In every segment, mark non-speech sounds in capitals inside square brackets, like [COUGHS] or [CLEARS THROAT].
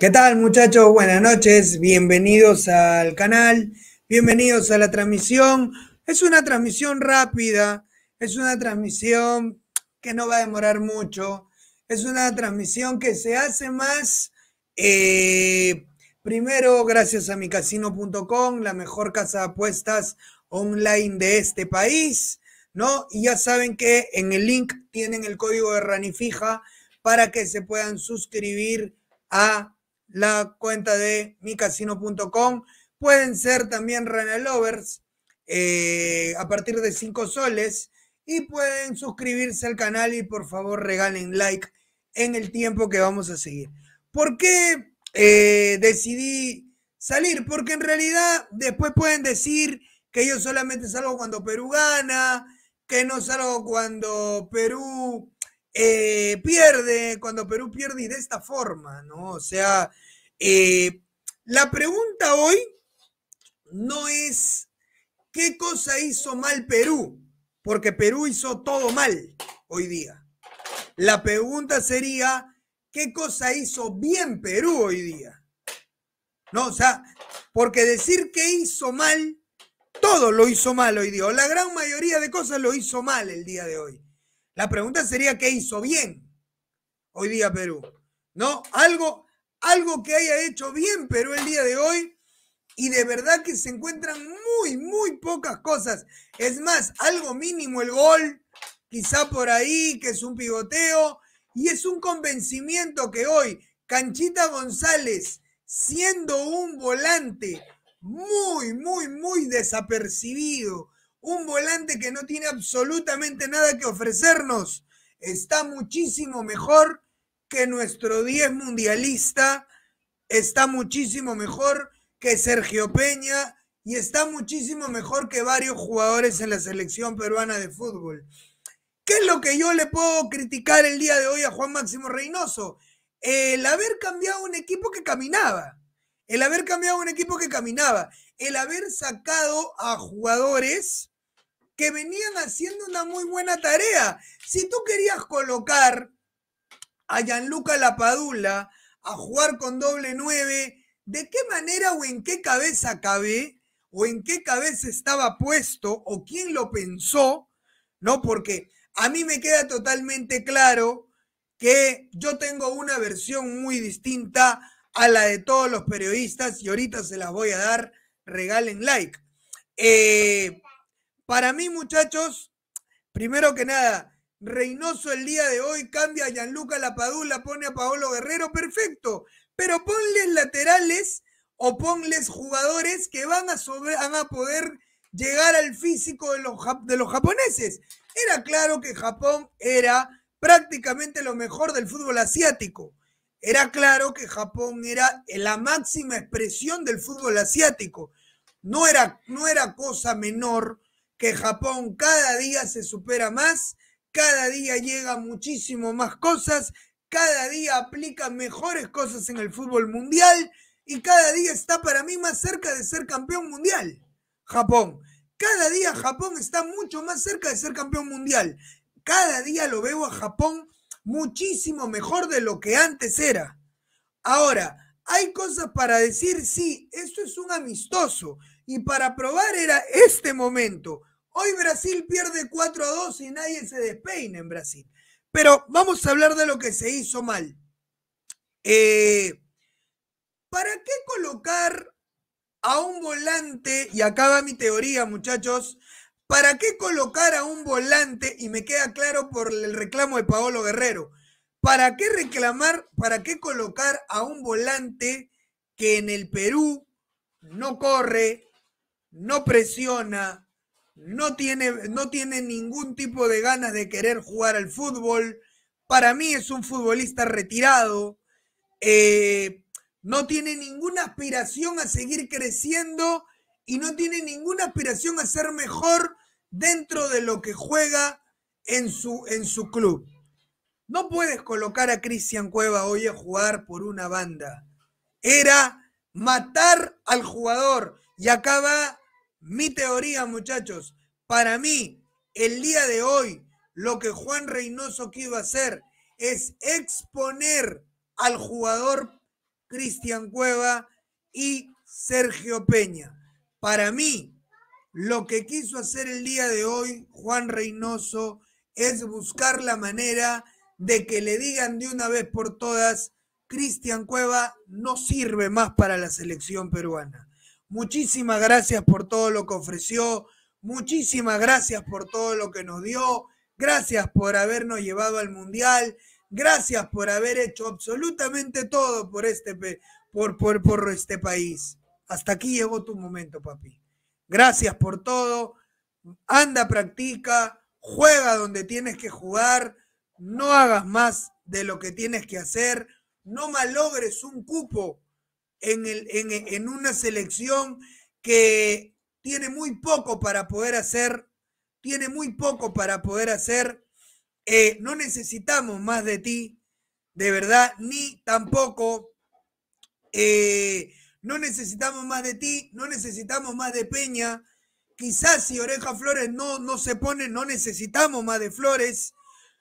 ¿Qué tal muchachos? Buenas noches, bienvenidos al canal, bienvenidos a la transmisión. Es una transmisión rápida, es una transmisión que no va a demorar mucho, es una transmisión que se hace más, eh, primero gracias a micasino.com, la mejor casa de apuestas online de este país, ¿no? Y ya saben que en el link tienen el código de Ranifija para que se puedan suscribir a la cuenta de micasino.com. Pueden ser también Renalovers Lovers eh, a partir de 5 soles y pueden suscribirse al canal y por favor regalen like en el tiempo que vamos a seguir. ¿Por qué eh, decidí salir? Porque en realidad después pueden decir que yo solamente salgo cuando Perú gana, que no salgo cuando Perú eh, pierde cuando Perú pierde y de esta forma, ¿no? O sea, eh, la pregunta hoy no es qué cosa hizo mal Perú, porque Perú hizo todo mal hoy día. La pregunta sería, ¿qué cosa hizo bien Perú hoy día? No, o sea, porque decir que hizo mal, todo lo hizo mal hoy día, o la gran mayoría de cosas lo hizo mal el día de hoy. La pregunta sería qué hizo bien hoy día Perú. ¿No? Algo, algo que haya hecho bien Perú el día de hoy y de verdad que se encuentran muy, muy pocas cosas. Es más, algo mínimo el gol, quizá por ahí, que es un pivoteo, y es un convencimiento que hoy Canchita González, siendo un volante muy, muy, muy desapercibido, un volante que no tiene absolutamente nada que ofrecernos. Está muchísimo mejor que nuestro 10 mundialista, está muchísimo mejor que Sergio Peña y está muchísimo mejor que varios jugadores en la selección peruana de fútbol. ¿Qué es lo que yo le puedo criticar el día de hoy a Juan Máximo Reynoso? El haber cambiado un equipo que caminaba, el haber cambiado un equipo que caminaba, el haber sacado a jugadores que venían haciendo una muy buena tarea. Si tú querías colocar a Gianluca Lapadula a jugar con doble nueve, ¿de qué manera o en qué cabeza acabé? ¿O en qué cabeza estaba puesto? ¿O quién lo pensó? ¿No? Porque a mí me queda totalmente claro que yo tengo una versión muy distinta a la de todos los periodistas y ahorita se las voy a dar, regalen like. Eh, para mí, muchachos, primero que nada, Reynoso el día de hoy cambia a Gianluca Lapadula, pone a Paolo Guerrero, perfecto. Pero ponles laterales o ponles jugadores que van a, van a poder llegar al físico de los, de los japoneses. Era claro que Japón era prácticamente lo mejor del fútbol asiático. Era claro que Japón era la máxima expresión del fútbol asiático. No era, no era cosa menor que Japón cada día se supera más, cada día llega muchísimo más cosas, cada día aplica mejores cosas en el fútbol mundial y cada día está para mí más cerca de ser campeón mundial. Japón. Cada día Japón está mucho más cerca de ser campeón mundial. Cada día lo veo a Japón muchísimo mejor de lo que antes era. Ahora, hay cosas para decir, sí, esto es un amistoso. Y para probar era este momento. Hoy Brasil pierde 4 a 2 y nadie se despeina en Brasil. Pero vamos a hablar de lo que se hizo mal. Eh, ¿Para qué colocar a un volante? Y acaba mi teoría, muchachos. ¿Para qué colocar a un volante? Y me queda claro por el reclamo de Paolo Guerrero. ¿Para qué reclamar? ¿Para qué colocar a un volante que en el Perú no corre, no presiona, no tiene, no tiene ningún tipo de ganas de querer jugar al fútbol. Para mí es un futbolista retirado. Eh, no tiene ninguna aspiración a seguir creciendo y no tiene ninguna aspiración a ser mejor dentro de lo que juega en su, en su club. No puedes colocar a Cristian Cueva hoy a jugar por una banda. Era matar al jugador. Y acaba mi teoría, muchachos, para mí, el día de hoy, lo que Juan Reynoso quiso hacer es exponer al jugador Cristian Cueva y Sergio Peña. Para mí, lo que quiso hacer el día de hoy Juan Reynoso es buscar la manera de que le digan de una vez por todas, Cristian Cueva no sirve más para la selección peruana. Muchísimas gracias por todo lo que ofreció. Muchísimas gracias por todo lo que nos dio. Gracias por habernos llevado al Mundial. Gracias por haber hecho absolutamente todo por este, por, por, por este país. Hasta aquí llegó tu momento, papi. Gracias por todo. Anda, practica, juega donde tienes que jugar. No hagas más de lo que tienes que hacer. No malogres un cupo en, una selección que tiene muy poco para poder hacer, tiene muy poco para poder hacer. Eh, no necesitamos más de ti, de verdad, ni tampoco, eh, no necesitamos más de ti, no necesitamos más de Peña. Quizás si Oreja Flores no, no se pone, no necesitamos más de Flores,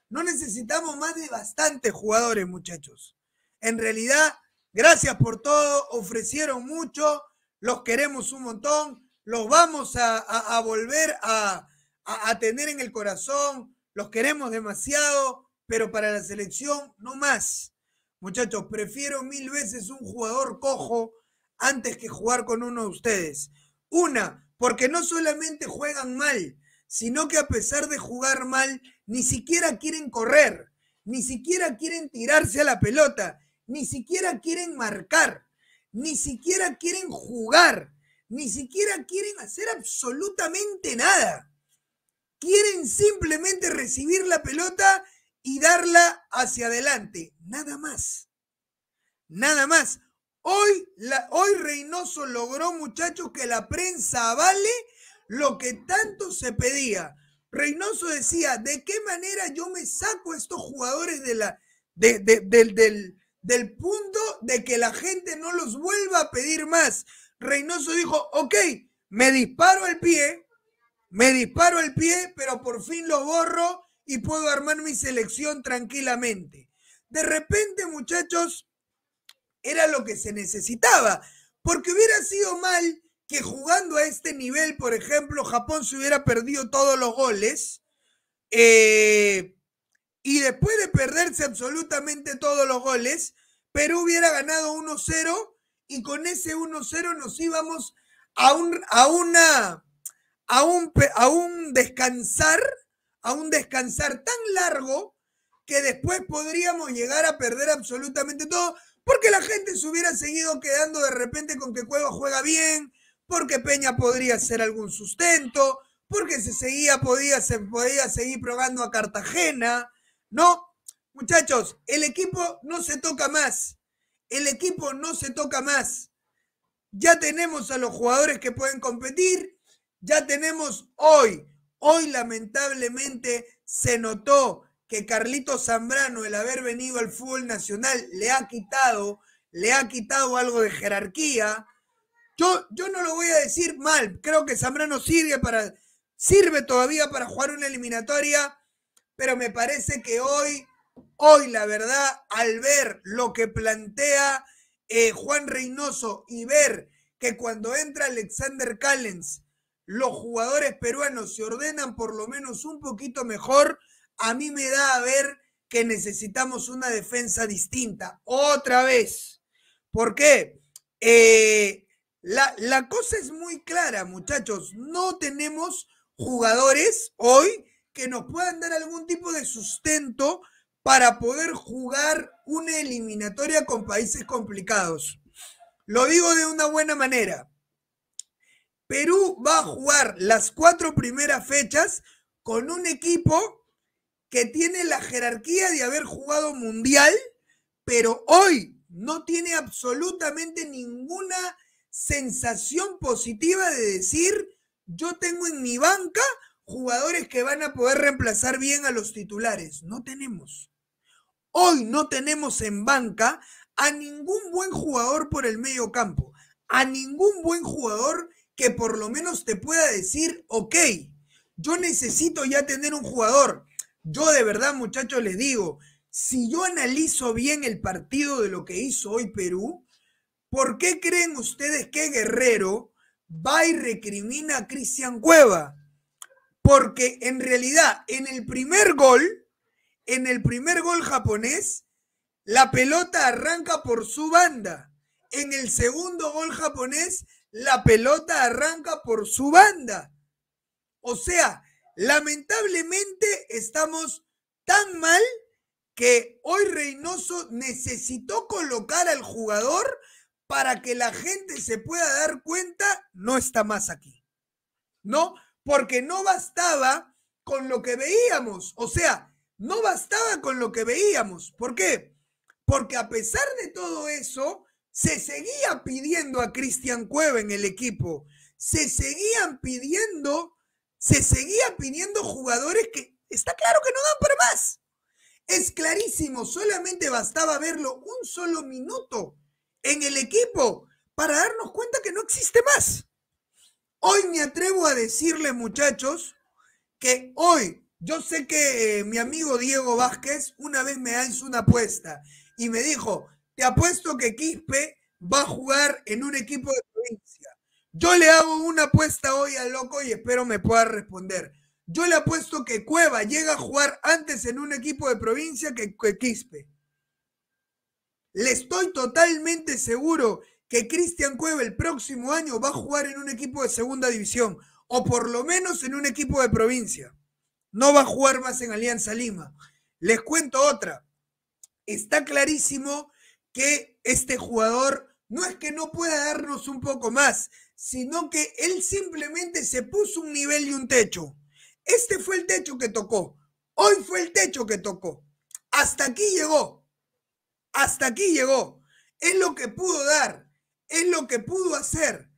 no necesitamos más de bastantes jugadores, muchachos. En realidad, Gracias por todo, ofrecieron mucho, los queremos un montón, los vamos a, volver a, a, tener en el corazón, los queremos demasiado, pero para la selección no más. Muchachos, prefiero mil veces un jugador cojo antes que jugar con uno de ustedes. Una, porque no solamente juegan mal, sino que a pesar de jugar mal, ni siquiera quieren correr, ni siquiera quieren tirarse a la pelota ni siquiera quieren marcar, ni siquiera quieren jugar, ni siquiera quieren hacer absolutamente nada. Quieren simplemente recibir la pelota y darla hacia adelante, nada más. Nada más. Hoy, hoy Reynoso logró, muchachos, que la prensa avale lo que tanto se pedía. Reynoso decía, ¿de qué manera yo me saco a estos jugadores de la, del, del punto de que la gente no los vuelva a pedir más. Reynoso dijo, ok, me disparo el pie, me disparo el pie, pero por fin lo borro y puedo armar mi selección tranquilamente. De repente, muchachos, era lo que se necesitaba, porque hubiera sido mal que jugando a este nivel, por ejemplo, Japón se hubiera perdido todos los goles. Eh, y después de perderse absolutamente todos los goles, Perú hubiera ganado 1-0 y con ese 1-0 nos íbamos a un, a una, a un, a un descansar, a un descansar tan largo que después podríamos llegar a perder absolutamente todo, porque la gente se hubiera seguido quedando de repente con que Cueva juega bien, porque Peña podría ser algún sustento, porque se seguía, podía, se podía seguir probando a Cartagena, no, muchachos, el equipo no se toca más. El equipo no se toca más. Ya tenemos a los jugadores que pueden competir. Ya tenemos hoy. Hoy lamentablemente se notó que Carlito Zambrano, el haber venido al fútbol nacional, le ha quitado, le ha quitado algo de jerarquía. Yo, yo no lo voy a decir mal, creo que Zambrano sirve para, sirve todavía para jugar una eliminatoria pero me parece que hoy, hoy la verdad, al ver lo que plantea eh, Juan Reynoso y ver que cuando entra Alexander Callens, los jugadores peruanos se ordenan por lo menos un poquito mejor, a mí me da a ver que necesitamos una defensa distinta. Otra vez. ¿Por qué? Eh, la, la, cosa es muy clara, muchachos. No tenemos jugadores hoy que nos puedan dar algún tipo de sustento para poder jugar una eliminatoria con países complicados. Lo digo de una buena manera. Perú va a jugar las cuatro primeras fechas con un equipo que tiene la jerarquía de haber jugado mundial, pero hoy no tiene absolutamente ninguna sensación positiva de decir, yo tengo en mi banca jugadores que van a poder reemplazar bien a los titulares. No tenemos. Hoy no tenemos en banca a ningún buen jugador por el medio campo, a ningún buen jugador que por lo menos te pueda decir, ok, yo necesito ya tener un jugador. Yo de verdad, muchachos, les digo, si yo analizo bien el partido de lo que hizo hoy Perú, ¿por qué creen ustedes que Guerrero va y recrimina a Cristian Cueva? Porque en realidad, en el primer gol, en el primer gol japonés, la pelota arranca por su banda. En el segundo gol japonés, la pelota arranca por su banda. O sea, lamentablemente estamos tan mal que hoy Reynoso necesitó colocar al jugador para que la gente se pueda dar cuenta, no está más aquí. ¿No? porque no bastaba con lo que veíamos. O sea, no bastaba con lo que veíamos. ¿Por qué? Porque a pesar de todo eso, se seguía pidiendo a Cristian Cueva en el equipo. Se seguían pidiendo, se seguían pidiendo jugadores que está claro que no dan para más. Es clarísimo, solamente bastaba verlo un solo minuto en el equipo para darnos cuenta que no existe más. Hoy me atrevo a decirle, muchachos, que hoy, yo sé que eh, mi amigo Diego Vázquez una vez me hizo una apuesta y me dijo, te apuesto que Quispe va a jugar en un equipo de provincia. Yo le hago una apuesta hoy al loco y espero me pueda responder. Yo le apuesto que Cueva llega a jugar antes en un equipo de provincia que, que Quispe. Le estoy totalmente seguro que Cristian Cueva el próximo año va a jugar en un equipo de segunda división o por lo menos en un equipo de provincia. No va a jugar más en Alianza Lima. Les cuento otra. Está clarísimo que este jugador no es que no pueda darnos un poco más, sino que él simplemente se puso un nivel y un techo. Este fue el techo que tocó. Hoy fue el techo que tocó. Hasta aquí llegó. Hasta aquí llegó. Es lo que pudo dar es lo que pudo hacer,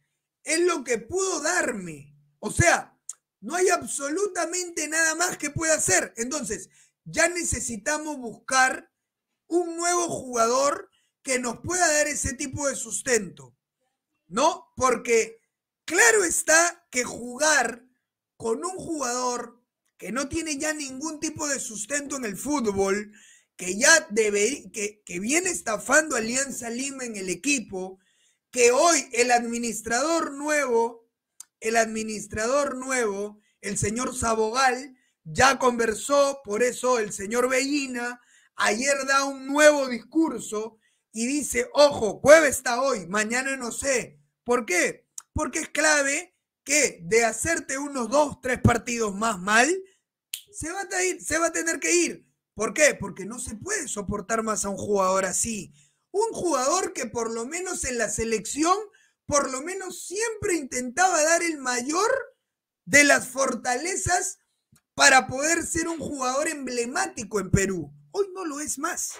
es lo que pudo darme. O sea, no hay absolutamente nada más que pueda hacer. Entonces, ya necesitamos buscar un nuevo jugador que nos pueda dar ese tipo de sustento, ¿no? Porque claro está que jugar con un jugador que no tiene ya ningún tipo de sustento en el fútbol, que ya debe, que, que viene estafando a Alianza Lima en el equipo, que hoy el administrador nuevo, el administrador nuevo, el señor Sabogal, ya conversó, por eso el señor Bellina ayer da un nuevo discurso y dice, ojo, jueves está hoy, mañana no sé. ¿Por qué? Porque es clave que de hacerte unos dos, tres partidos más mal, se va a, se va a tener que ir. ¿Por qué? Porque no se puede soportar más a un jugador así un jugador que por lo menos en la selección, por lo menos siempre intentaba dar el mayor de las fortalezas para poder ser un jugador emblemático en Perú. Hoy no lo es más.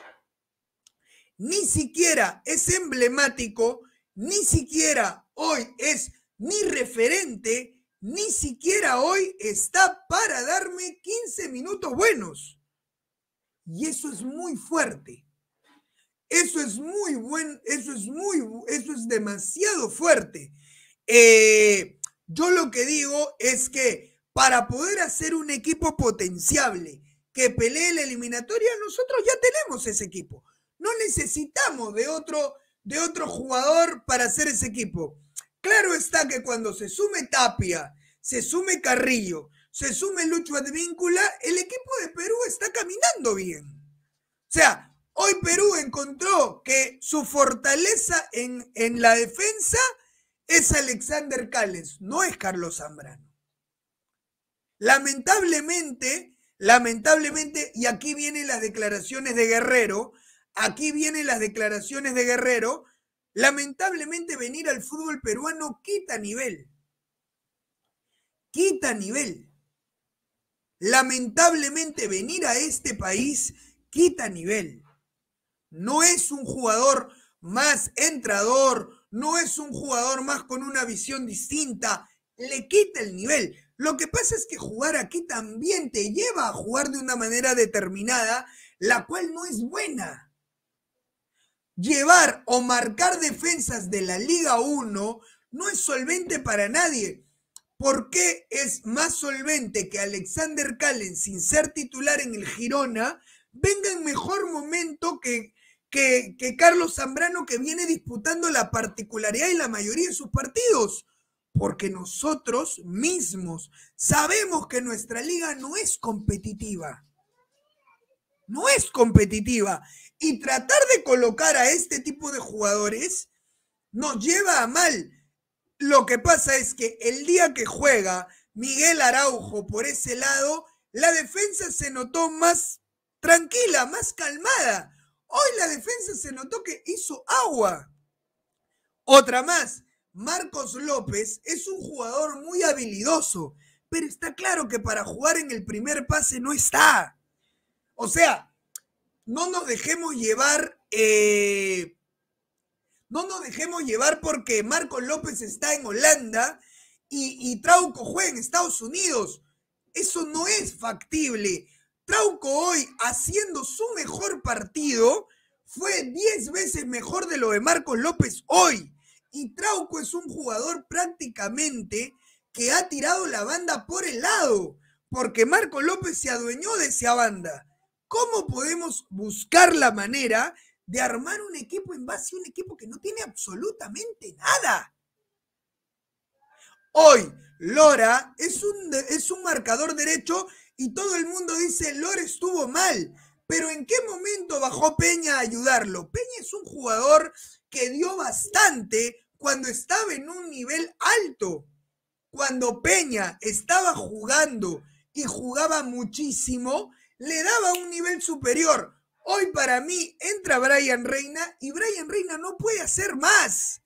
Ni siquiera es emblemático, ni siquiera hoy es mi referente, ni siquiera hoy está para darme 15 minutos buenos. Y eso es muy fuerte. Eso es muy buen, eso es muy, eso es demasiado fuerte. Eh, yo lo que digo es que para poder hacer un equipo potenciable que pelee la eliminatoria, nosotros ya tenemos ese equipo. No necesitamos de otro, de otro jugador para hacer ese equipo. Claro está que cuando se sume Tapia, se sume Carrillo, se sume Lucho Advíncula, el equipo de Perú está caminando bien. O sea, Hoy Perú encontró que su fortaleza en, la defensa es Alexander Cales, no es Carlos Zambrano. Lamentablemente, lamentablemente, y aquí vienen las declaraciones de Guerrero, aquí vienen las declaraciones de Guerrero, lamentablemente venir al fútbol peruano quita nivel. Quita nivel. Lamentablemente venir a este país quita nivel. No es un jugador más entrador, no es un jugador más con una visión distinta, le quita el nivel. Lo que pasa es que jugar aquí también te lleva a jugar de una manera determinada, la cual no es buena. Llevar o marcar defensas de la Liga 1 no es solvente para nadie. ¿Por qué es más solvente que Alexander Calen, sin ser titular en el Girona, venga en mejor momento que que, Carlos Zambrano que viene disputando la particularidad y la mayoría de sus partidos. Porque nosotros mismos sabemos que nuestra liga no es competitiva. No es competitiva. Y tratar de colocar a este tipo de jugadores nos lleva a mal. Lo que pasa es que el día que juega Miguel Araujo por ese lado, la defensa se notó más tranquila, más calmada. Hoy la defensa se notó que hizo agua. Otra más, Marcos López es un jugador muy habilidoso, pero está claro que para jugar en el primer pase no está. O sea, no nos dejemos llevar, eh, no nos dejemos llevar porque Marcos López está en Holanda y, y Trauco juega en Estados Unidos. Eso no es factible. Trauco hoy, haciendo su mejor partido, fue 10 veces mejor de lo de Marcos López hoy. Y Trauco es un jugador prácticamente que ha tirado la banda por el lado, porque Marco López se adueñó de esa banda. ¿Cómo podemos buscar la manera de armar un equipo en base a un equipo que no tiene absolutamente nada? Hoy, Lora es un, es un marcador derecho y todo el mundo dice, Lore estuvo mal, pero ¿en qué momento bajó Peña a ayudarlo? Peña es un jugador que dio bastante cuando estaba en un nivel alto. Cuando Peña estaba jugando y jugaba muchísimo, le daba un nivel superior. Hoy para mí entra Brian Reina y Brian Reina no puede hacer más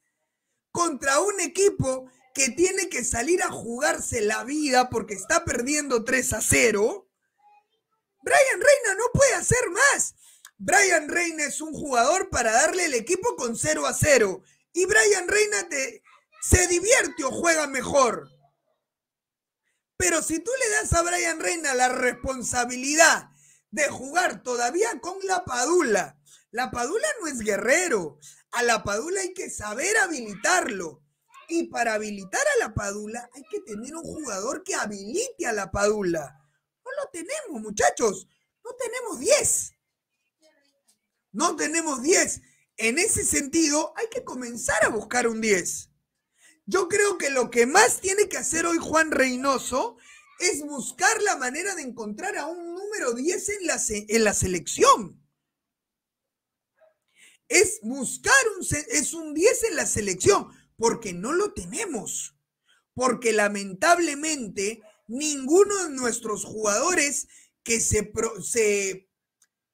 contra un equipo que tiene que salir a jugarse la vida porque está perdiendo 3 a 0, Brian Reina no puede hacer más. Brian Reina es un jugador para darle el equipo con 0 a 0. Y Brian Reina se divierte o juega mejor. Pero si tú le das a Brian Reina la responsabilidad de jugar todavía con la Padula, la Padula no es guerrero. A la Padula hay que saber habilitarlo. Y para habilitar a la Padula hay que tener un jugador que habilite a la Padula. No lo tenemos, muchachos. No tenemos 10. No tenemos 10. En ese sentido, hay que comenzar a buscar un 10. Yo creo que lo que más tiene que hacer hoy Juan Reynoso es buscar la manera de encontrar a un número 10 en la, en la selección. Es buscar un, es un 10 en la selección porque no lo tenemos. Porque lamentablemente ninguno de nuestros jugadores que se, se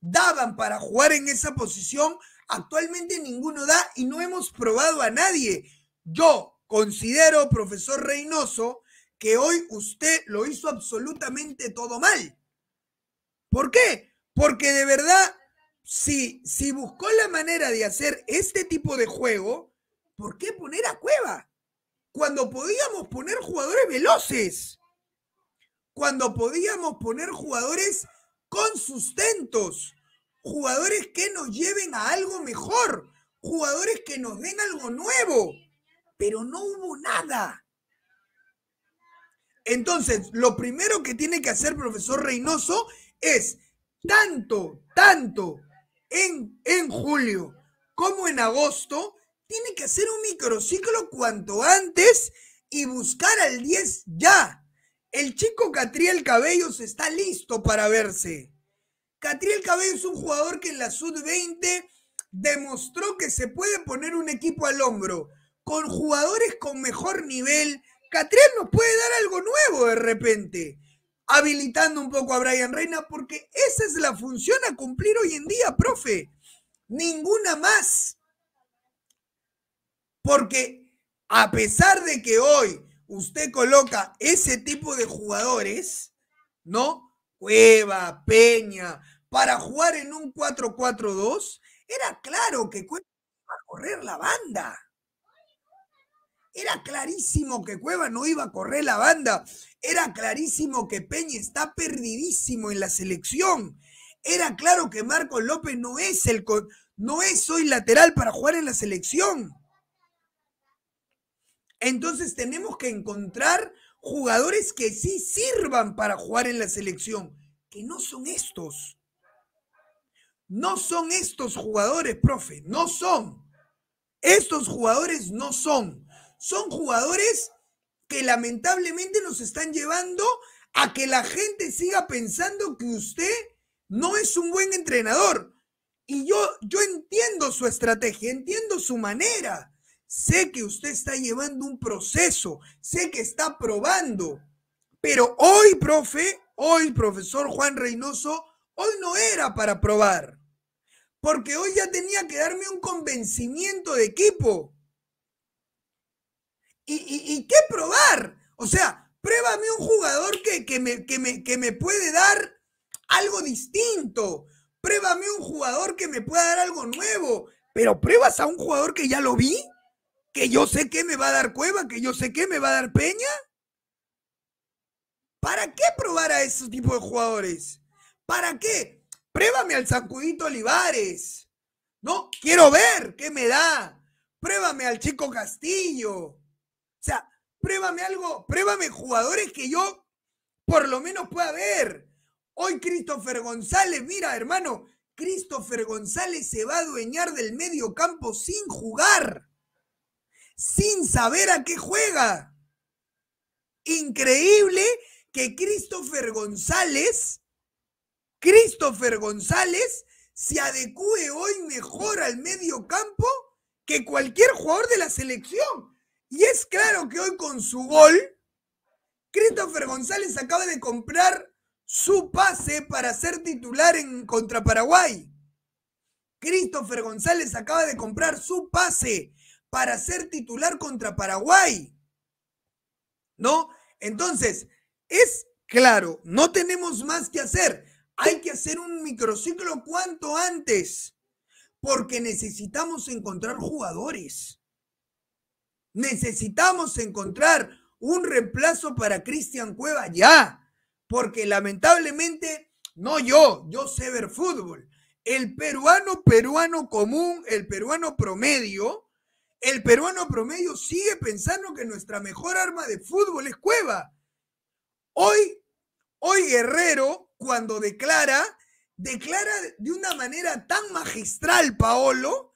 daban para jugar en esa posición, actualmente ninguno da y no hemos probado a nadie. Yo considero, profesor Reynoso, que hoy usted lo hizo absolutamente todo mal. ¿Por qué? Porque de verdad, si, si buscó la manera de hacer este tipo de juego, ¿por qué poner a Cueva? Cuando podíamos poner jugadores veloces, cuando podíamos poner jugadores con sustentos, jugadores que nos lleven a algo mejor, jugadores que nos den algo nuevo, pero no hubo nada. Entonces, lo primero que tiene que hacer profesor Reynoso es tanto, tanto en, en julio como en agosto, tiene que hacer un microciclo cuanto antes y buscar al 10 ya. El chico Catriel Cabellos está listo para verse. Catriel Cabellos es un jugador que en la Sud-20 demostró que se puede poner un equipo al hombro con jugadores con mejor nivel. Catriel nos puede dar algo nuevo de repente, habilitando un poco a Brian Reina, porque esa es la función a cumplir hoy en día, profe. Ninguna más. Porque a pesar de que hoy usted coloca ese tipo de jugadores, ¿no? Cueva, Peña, para jugar en un 4-4-2, era claro que Cueva iba a correr la banda. Era clarísimo que Cueva no iba a correr la banda. Era clarísimo que Peña está perdidísimo en la selección. Era claro que Marcos López no es el no es hoy lateral para jugar en la selección. Entonces tenemos que encontrar jugadores que sí sirvan para jugar en la selección, que no son estos. No son estos jugadores, profe, no son. Estos jugadores no son. Son jugadores que lamentablemente nos están llevando a que la gente siga pensando que usted no es un buen entrenador. Y yo, yo entiendo su estrategia, entiendo su manera, Sé que usted está llevando un proceso, sé que está probando, pero hoy, profe, hoy, profesor Juan Reynoso, hoy no era para probar, porque hoy ya tenía que darme un convencimiento de equipo. ¿Y, qué probar? O sea, pruébame un jugador que, me, que, me, que me puede dar algo distinto, pruébame un jugador que me pueda dar algo nuevo, pero pruebas a un jugador que ya lo vi que yo sé que me va a dar Cueva, que yo sé que me va a dar Peña. ¿Para qué probar a esos tipos de jugadores? ¿Para qué? Pruébame al sacudito Olivares. No, quiero ver qué me da. Pruébame al Chico Castillo. O sea, pruébame algo, pruébame jugadores que yo por lo menos pueda ver. Hoy Christopher González, mira hermano, Christopher González se va a adueñar del medio campo sin jugar sin saber a qué juega. Increíble que Christopher González, Christopher González, se adecue hoy mejor al medio campo que cualquier jugador de la selección. Y es claro que hoy con su gol, Christopher González acaba de comprar su pase para ser titular en contra Paraguay. Christopher González acaba de comprar su pase para ser titular contra Paraguay. ¿No? Entonces, es claro, no tenemos más que hacer. Hay que hacer un microciclo cuanto antes, porque necesitamos encontrar jugadores. Necesitamos encontrar un reemplazo para Cristian Cueva ya, porque lamentablemente, no yo, yo sé ver fútbol. El peruano peruano común, el peruano promedio, el peruano promedio sigue pensando que nuestra mejor arma de fútbol es Cueva. Hoy, hoy Guerrero, cuando declara, declara de una manera tan magistral, Paolo,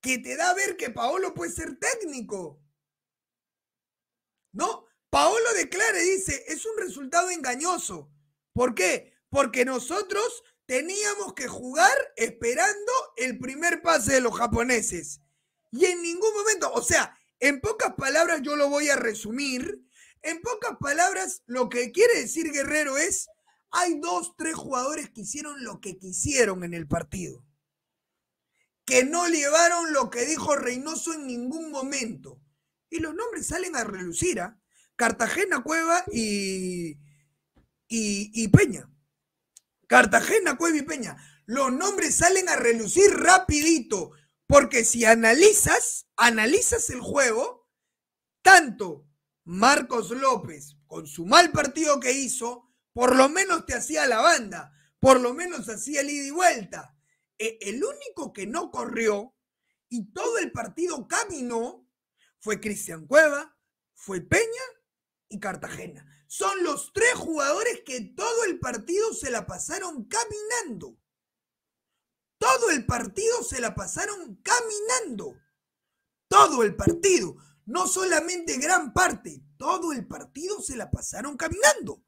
que te da a ver que Paolo puede ser técnico. ¿No? Paolo declara y dice, es un resultado engañoso. ¿Por qué? Porque nosotros teníamos que jugar esperando el primer pase de los japoneses. Y en ningún momento, o sea, en pocas palabras yo lo voy a resumir. En pocas palabras, lo que quiere decir Guerrero es, hay dos, tres jugadores que hicieron lo que quisieron en el partido. Que no llevaron lo que dijo Reynoso en ningún momento. Y los nombres salen a relucir, a ¿ah? Cartagena, Cueva y, y, y Peña. Cartagena, Cueva y Peña. Los nombres salen a relucir rapidito. Porque si analizas, analizas el juego, tanto Marcos López, con su mal partido que hizo, por lo menos te hacía la banda, por lo menos hacía el ida y vuelta. E, el único que no corrió y todo el partido caminó fue Cristian Cueva, fue Peña y Cartagena. Son los tres jugadores que todo el partido se la pasaron caminando. Todo el partido se la pasaron caminando. Todo el partido. No solamente gran parte. Todo el partido se la pasaron caminando.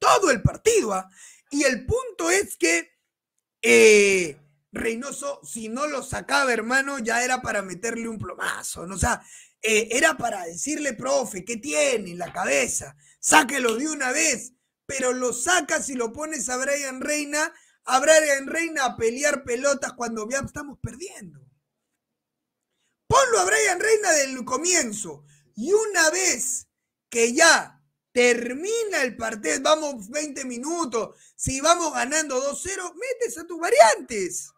Todo el partido. ¿ah? Y el punto es que eh, Reynoso, si no lo sacaba, hermano, ya era para meterle un plomazo. ¿no? O sea, eh, era para decirle, profe, ¿qué tiene en la cabeza? Sáquelo de una vez. Pero lo sacas y lo pones a Brian Reina a Brian Reina a pelear pelotas cuando ya estamos perdiendo. Ponlo a Brian Reina del comienzo. Y una vez que ya termina el partido, vamos 20 minutos, si vamos ganando 2-0, metes a tus variantes.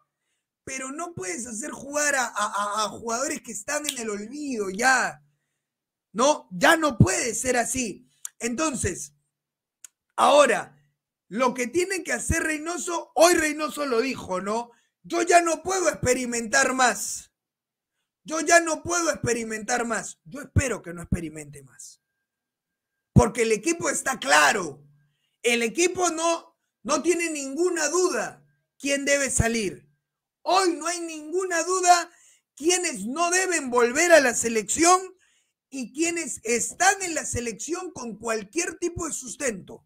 Pero no puedes hacer jugar a, a, jugadores que están en el olvido ya. No, ya no puede ser así. Entonces, ahora, lo que tiene que hacer Reynoso, hoy Reynoso lo dijo, ¿no? Yo ya no puedo experimentar más. Yo ya no puedo experimentar más. Yo espero que no experimente más. Porque el equipo está claro. El equipo no, no tiene ninguna duda quién debe salir. Hoy no hay ninguna duda quienes no deben volver a la selección y quienes están en la selección con cualquier tipo de sustento.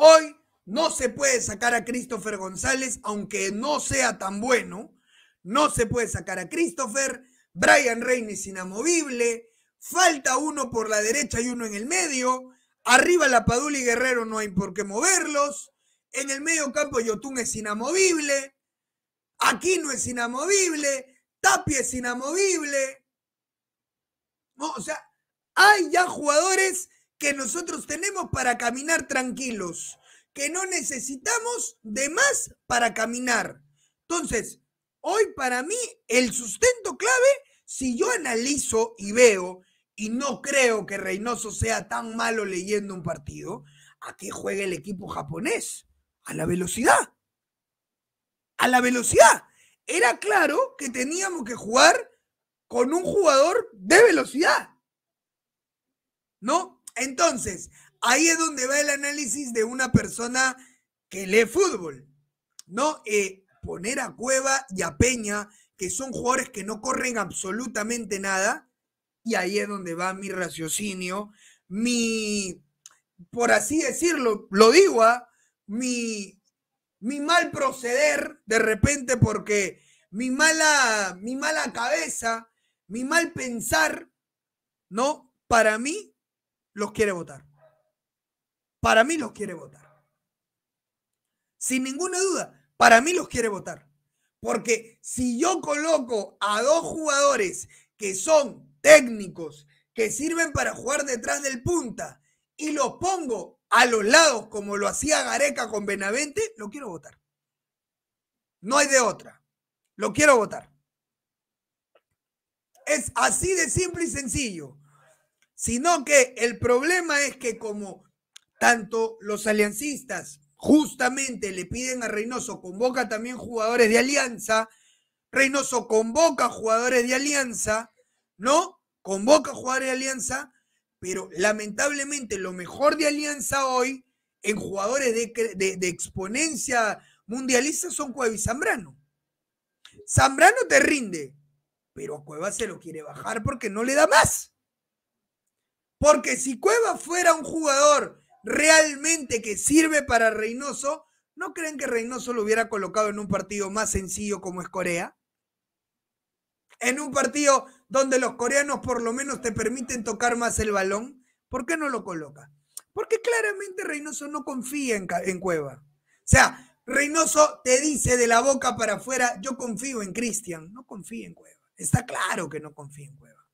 Hoy no se puede sacar a Christopher González, aunque no sea tan bueno. No se puede sacar a Christopher. Brian Reynes inamovible. Falta uno por la derecha y uno en el medio. Arriba la Padula y Guerrero no hay por qué moverlos. En el medio campo Yotun es inamovible. Aquino es inamovible. Tapia es inamovible. o sea, hay ya jugadores que nosotros tenemos para caminar tranquilos, que no necesitamos de más para caminar. Entonces, hoy para mí el sustento clave, si yo analizo y veo, y no creo que Reynoso sea tan malo leyendo un partido, a que juega el equipo japonés, a la velocidad. A la velocidad. Era claro que teníamos que jugar con un jugador de velocidad. ¿No? Entonces, ahí es donde va el análisis de una persona que lee fútbol, ¿no? Eh, poner a Cueva y a Peña, que son jugadores que no corren absolutamente nada, y ahí es donde va mi raciocinio, mi, por así decirlo, lo digo, ¿ah? mi, mi mal proceder de repente porque mi mala, mi mala cabeza, mi mal pensar, ¿no? Para mí los quiere votar. Para mí los quiere votar. Sin ninguna duda, para mí los quiere votar. Porque si yo coloco a dos jugadores que son técnicos, que sirven para jugar detrás del punta, y los pongo a los lados como lo hacía Gareca con Benavente, lo quiero votar. No hay de otra. Lo quiero votar. Es así de simple y sencillo sino que el problema es que como tanto los aliancistas justamente le piden a Reynoso, convoca también jugadores de alianza, Reynoso convoca jugadores de alianza, ¿no? Convoca jugadores de alianza, pero lamentablemente lo mejor de alianza hoy en jugadores de, exponencia mundialista son Cueva y Zambrano. Zambrano te rinde, pero a Cueva se lo quiere bajar porque no le da más. Porque si Cueva fuera un jugador realmente que sirve para Reynoso, ¿no creen que Reynoso lo hubiera colocado en un partido más sencillo como es Corea? En un partido donde los coreanos por lo menos te permiten tocar más el balón, ¿por qué no lo coloca? Porque claramente Reynoso no confía en, Cueva. O sea, Reynoso te dice de la boca para afuera, yo confío en Cristian, no confía en Cueva. Está claro que no confía en Cueva.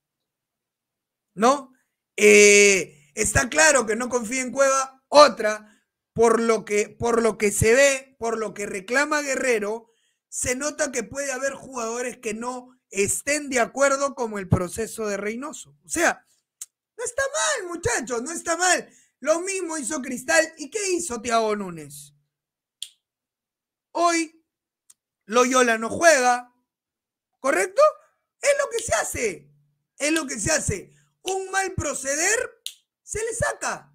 ¿No? Eh, está claro que no confía en Cueva. Otra, por lo, que, por lo que se ve, por lo que reclama Guerrero, se nota que puede haber jugadores que no estén de acuerdo con el proceso de Reynoso. O sea, no está mal, muchachos, no está mal. Lo mismo hizo Cristal. ¿Y qué hizo Tiago Núñez? Hoy Loyola no juega, ¿correcto? Es lo que se hace, es lo que se hace. Un mal proceder se le saca.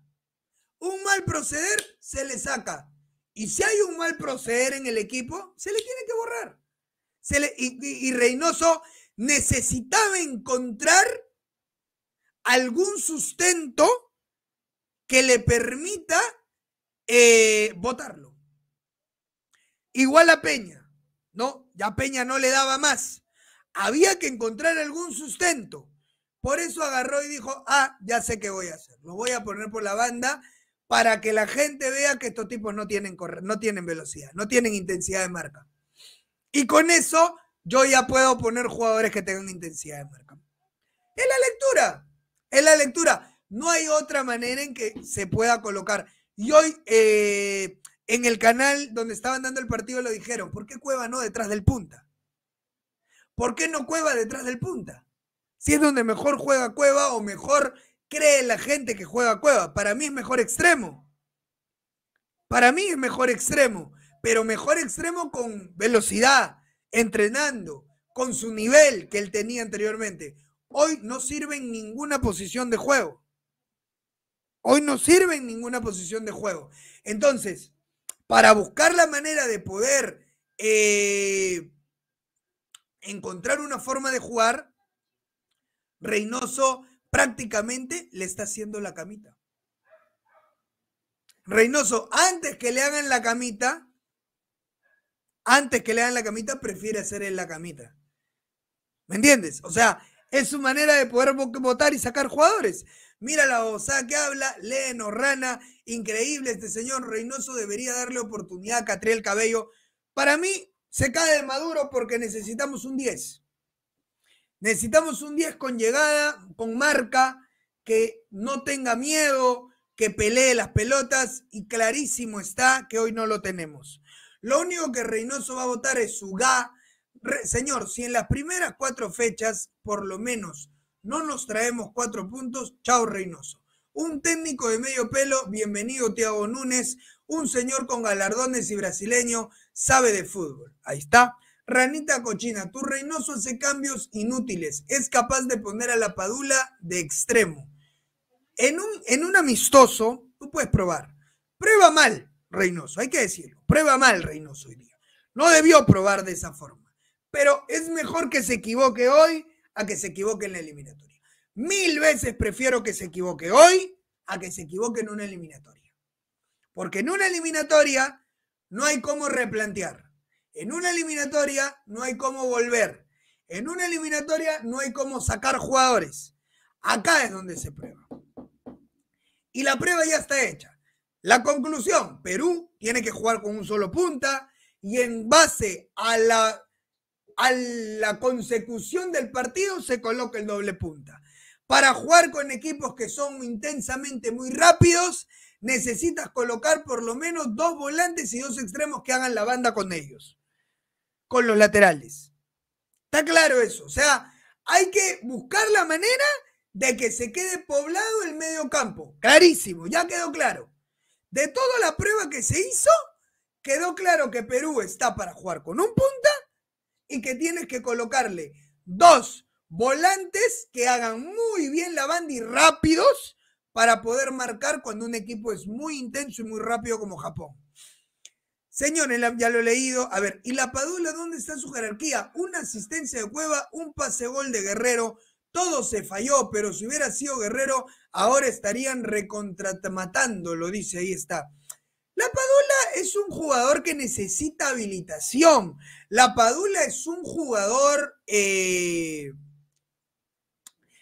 Un mal proceder se le saca. Y si hay un mal proceder en el equipo, se le tiene que borrar. Se le, y, y, Reynoso necesitaba encontrar algún sustento que le permita eh, votarlo. Igual a Peña, ¿no? Ya Peña no le daba más. Había que encontrar algún sustento. Por eso agarró y dijo, ah, ya sé qué voy a hacer. Lo voy a poner por la banda para que la gente vea que estos tipos no tienen, correr, no tienen velocidad, no tienen intensidad de marca. Y con eso yo ya puedo poner jugadores que tengan intensidad de marca. Es la lectura, es la lectura. No hay otra manera en que se pueda colocar. Y hoy eh, en el canal donde estaban dando el partido lo dijeron, ¿por qué Cueva no detrás del punta? ¿Por qué no Cueva detrás del punta? Si es donde mejor juega Cueva o mejor cree la gente que juega Cueva. Para mí es mejor extremo. Para mí es mejor extremo. Pero mejor extremo con velocidad, entrenando, con su nivel que él tenía anteriormente. Hoy no sirve en ninguna posición de juego. Hoy no sirve en ninguna posición de juego. Entonces, para buscar la manera de poder eh, encontrar una forma de jugar, Reynoso prácticamente le está haciendo la camita. Reynoso, antes que le hagan la camita, antes que le hagan la camita, prefiere hacer en la camita. ¿Me entiendes? O sea, es su manera de poder votar y sacar jugadores. Mira la bozada que habla, Leno, Rana, increíble este señor Reynoso, debería darle oportunidad a Catriel Cabello. Para mí, se cae de Maduro porque necesitamos un 10. Necesitamos un 10 con llegada, con marca, que no tenga miedo, que pelee las pelotas y clarísimo está que hoy no lo tenemos. Lo único que Reynoso va a votar es su GA. señor, si en las primeras cuatro fechas, por lo menos, no nos traemos cuatro puntos, chao Reynoso. Un técnico de medio pelo, bienvenido Tiago Núñez, un señor con galardones y brasileño, sabe de fútbol. Ahí está. Ranita cochina, tu Reynoso hace cambios inútiles. Es capaz de poner a la Padula de extremo. En un, en un amistoso, tú puedes probar. Prueba mal, Reynoso, hay que decirlo. Prueba mal, Reynoso, día. No debió probar de esa forma. Pero es mejor que se equivoque hoy a que se equivoque en la eliminatoria. Mil veces prefiero que se equivoque hoy a que se equivoque en una eliminatoria. Porque en una eliminatoria no hay cómo replantear en una eliminatoria no hay cómo volver. En una eliminatoria no hay cómo sacar jugadores. Acá es donde se prueba. Y la prueba ya está hecha. La conclusión, Perú tiene que jugar con un solo punta y en base a la, a la consecución del partido se coloca el doble punta. Para jugar con equipos que son intensamente muy rápidos, necesitas colocar por lo menos dos volantes y dos extremos que hagan la banda con ellos con los laterales. Está claro eso. O sea, hay que buscar la manera de que se quede poblado el medio campo. Clarísimo, ya quedó claro. De toda la prueba que se hizo, quedó claro que Perú está para jugar con un punta y que tienes que colocarle dos volantes que hagan muy bien la banda y rápidos para poder marcar cuando un equipo es muy intenso y muy rápido como Japón. Señor, ya lo he leído. A ver, ¿y la Padula dónde está su jerarquía? Una asistencia de Cueva, un pase de Guerrero. Todo se falló, pero si hubiera sido Guerrero, ahora estarían recontratamatando, lo dice, ahí está. La Padula es un jugador que necesita habilitación. La Padula es un jugador... Eh,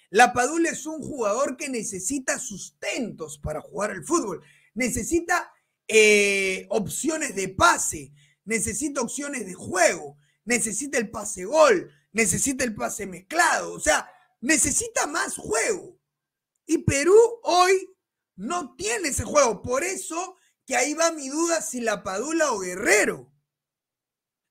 la Padula es un jugador que necesita sustentos para jugar al fútbol. Necesita eh, opciones de pase, necesita opciones de juego, necesita el pase gol, necesita el pase mezclado, o sea, necesita más juego. Y Perú hoy no tiene ese juego, por eso que ahí va mi duda si la Padula o Guerrero.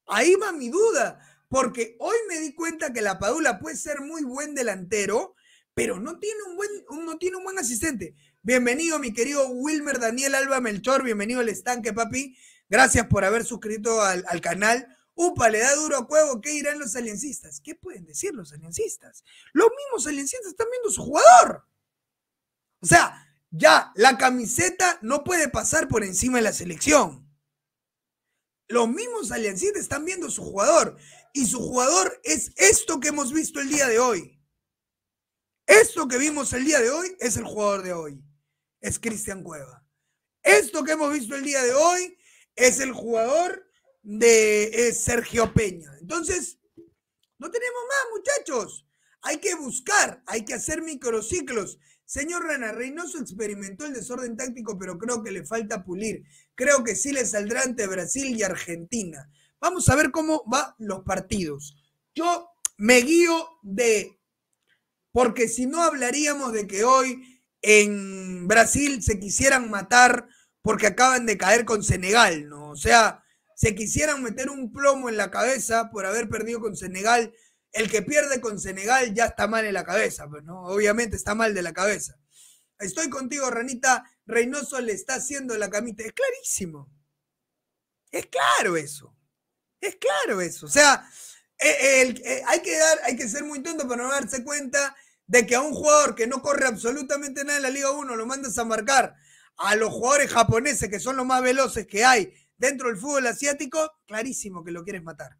Ahí va mi duda, porque hoy me di cuenta que la Padula puede ser muy buen delantero, pero no tiene un buen, no tiene un buen asistente. Bienvenido, mi querido Wilmer Daniel Alba Melchor. Bienvenido al estanque, papi. Gracias por haber suscrito al, canal. Upa, le da duro a juego, ¿Qué dirán los aliancistas? ¿Qué pueden decir los aliancistas? Los mismos aliancistas están viendo su jugador. O sea, ya, la camiseta no puede pasar por encima de la selección. Los mismos aliancistas están viendo su jugador. Y su jugador es esto que hemos visto el día de hoy. Esto que vimos el día de hoy es el jugador de hoy es Cristian Cueva. Esto que hemos visto el día de hoy es el jugador de eh, Sergio Peña. Entonces, no tenemos más, muchachos. Hay que buscar, hay que hacer microciclos. Señor Rana Reynoso experimentó el desorden táctico, pero creo que le falta pulir. Creo que sí le saldrá ante Brasil y Argentina. Vamos a ver cómo van los partidos. Yo me guío de, porque si no hablaríamos de que hoy en Brasil se quisieran matar porque acaban de caer con Senegal, ¿no? O sea, se quisieran meter un plomo en la cabeza por haber perdido con Senegal. El que pierde con Senegal ya está mal en la cabeza, pues, ¿no? Obviamente está mal de la cabeza. Estoy contigo, Ranita. Reynoso le está haciendo la camita. Es clarísimo. Es claro eso. Es claro eso. O sea, eh, eh, hay, que dar, hay que ser muy tonto para no darse cuenta de que a un jugador que no corre absolutamente nada en la Liga 1 lo mandas a marcar a los jugadores japoneses que son los más veloces que hay dentro del fútbol asiático, clarísimo que lo quieres matar.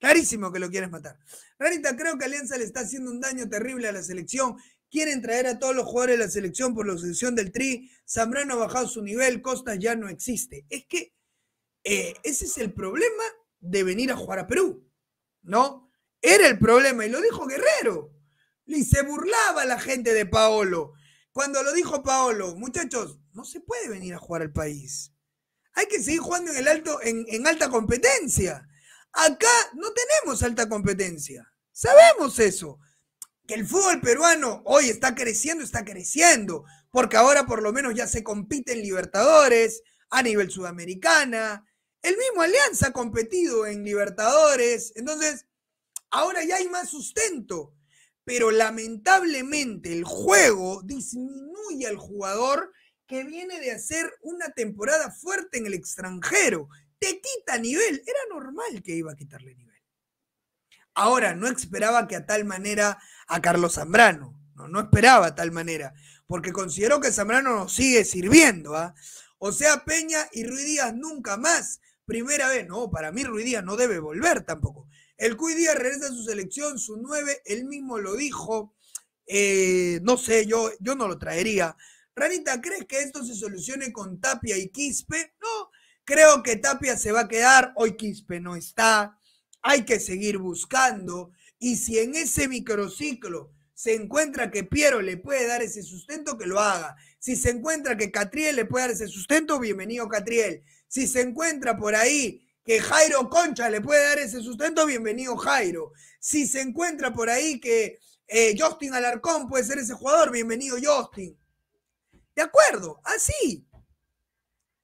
Clarísimo que lo quieres matar. Ranita, creo que Alianza le está haciendo un daño terrible a la selección. Quieren traer a todos los jugadores de la selección por la obsesión del Tri. Zambrano ha bajado su nivel, Costas ya no existe. Es que eh, ese es el problema de venir a jugar a Perú, ¿no? Era el problema y lo dijo Guerrero. Y se burlaba la gente de Paolo. Cuando lo dijo Paolo, muchachos, no se puede venir a jugar al país. Hay que seguir jugando en, el alto, en, alta competencia. Acá no tenemos alta competencia. Sabemos eso. Que el fútbol peruano hoy está creciendo, está creciendo. Porque ahora por lo menos ya se compite en Libertadores, a nivel sudamericana. El mismo Alianza ha competido en Libertadores. Entonces, ahora ya hay más sustento pero lamentablemente el juego disminuye al jugador que viene de hacer una temporada fuerte en el extranjero. Te quita nivel. Era normal que iba a quitarle nivel. Ahora, no esperaba que a tal manera a Carlos Zambrano. No, no esperaba a tal manera. Porque considero que Zambrano nos sigue sirviendo. ¿ah? O sea, Peña y Díaz nunca más. Primera vez, no, para mí Díaz no debe volver tampoco. El Cuy regresa a su selección, su 9, él mismo lo dijo. Eh, no sé, yo, yo no lo traería. Ranita, ¿crees que esto se solucione con Tapia y Quispe? No, creo que Tapia se va a quedar. Hoy Quispe no está. Hay que seguir buscando. Y si en ese microciclo se encuentra que Piero le puede dar ese sustento, que lo haga. Si se encuentra que Catriel le puede dar ese sustento, bienvenido Catriel. Si se encuentra por ahí que Jairo Concha le puede dar ese sustento, bienvenido Jairo. Si se encuentra por ahí que eh, Justin Alarcón puede ser ese jugador, bienvenido Justin. De acuerdo, así.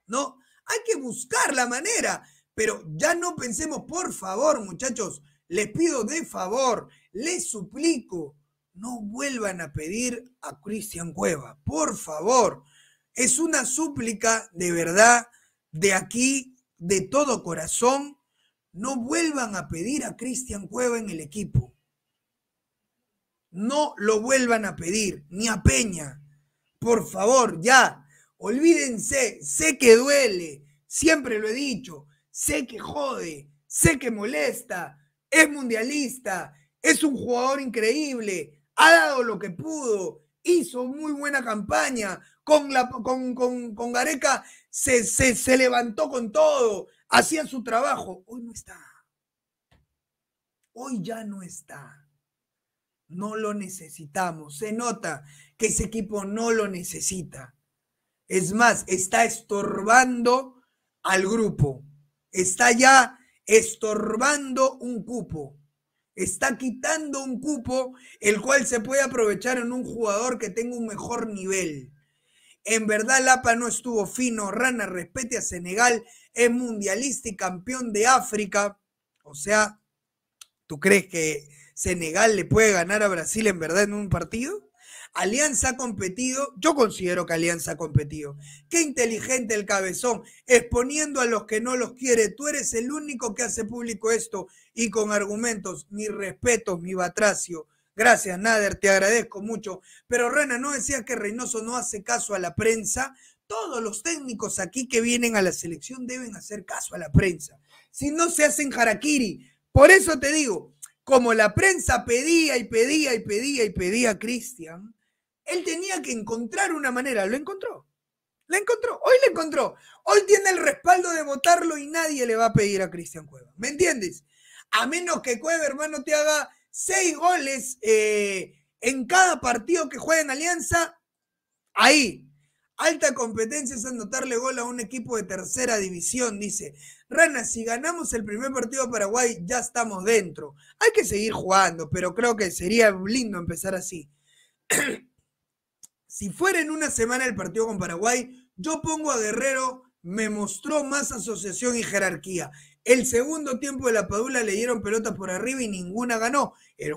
¿No? Hay que buscar la manera, pero ya no pensemos, por favor, muchachos, les pido de favor, les suplico, no vuelvan a pedir a Cristian Cueva, por favor. Es una súplica de verdad de aquí de todo corazón, no vuelvan a pedir a Cristian Cueva en el equipo. No lo vuelvan a pedir, ni a Peña. Por favor, ya. Olvídense, sé que duele, siempre lo he dicho, sé que jode, sé que molesta, es mundialista, es un jugador increíble, ha dado lo que pudo, hizo muy buena campaña, con, la, con, con, con Gareca se, se, levantó con todo, hacía su trabajo. Hoy no está. Hoy ya no está. No lo necesitamos. Se nota que ese equipo no lo necesita. Es más, está estorbando al grupo. Está ya estorbando un cupo. Está quitando un cupo el cual se puede aprovechar en un jugador que tenga un mejor nivel. En verdad, Lapa no estuvo fino. Rana respete a Senegal. Es mundialista y campeón de África. O sea, ¿tú crees que Senegal le puede ganar a Brasil en verdad en un partido? Alianza ha competido, yo considero que Alianza ha competido. Qué inteligente el cabezón, exponiendo a los que no los quiere. Tú eres el único que hace público esto y con argumentos. ni respeto, mi batracio. Gracias, Nader, te agradezco mucho. Pero Rana, ¿no decías que Reynoso no hace caso a la prensa? Todos los técnicos aquí que vienen a la selección deben hacer caso a la prensa. Si no se hacen jarakiri, Por eso te digo, como la prensa pedía y pedía y pedía y pedía a Cristian, él tenía que encontrar una manera. Lo encontró. La encontró. Hoy lo encontró. Hoy tiene el respaldo de votarlo y nadie le va a pedir a Cristian Cueva. ¿Me entiendes? A menos que Cueva, hermano, te haga seis goles eh, en cada partido que juega en Alianza, ahí. Alta competencia es anotarle gol a un equipo de tercera división, dice. Rana, si ganamos el primer partido de Paraguay, ya estamos dentro. Hay que seguir jugando, pero creo que sería lindo empezar así. [CLEARS THROAT] si fuera en una semana el partido con Paraguay, yo pongo a Guerrero, me mostró más asociación y jerarquía. El segundo tiempo de la Padula le dieron pelotas por arriba y ninguna ganó. El,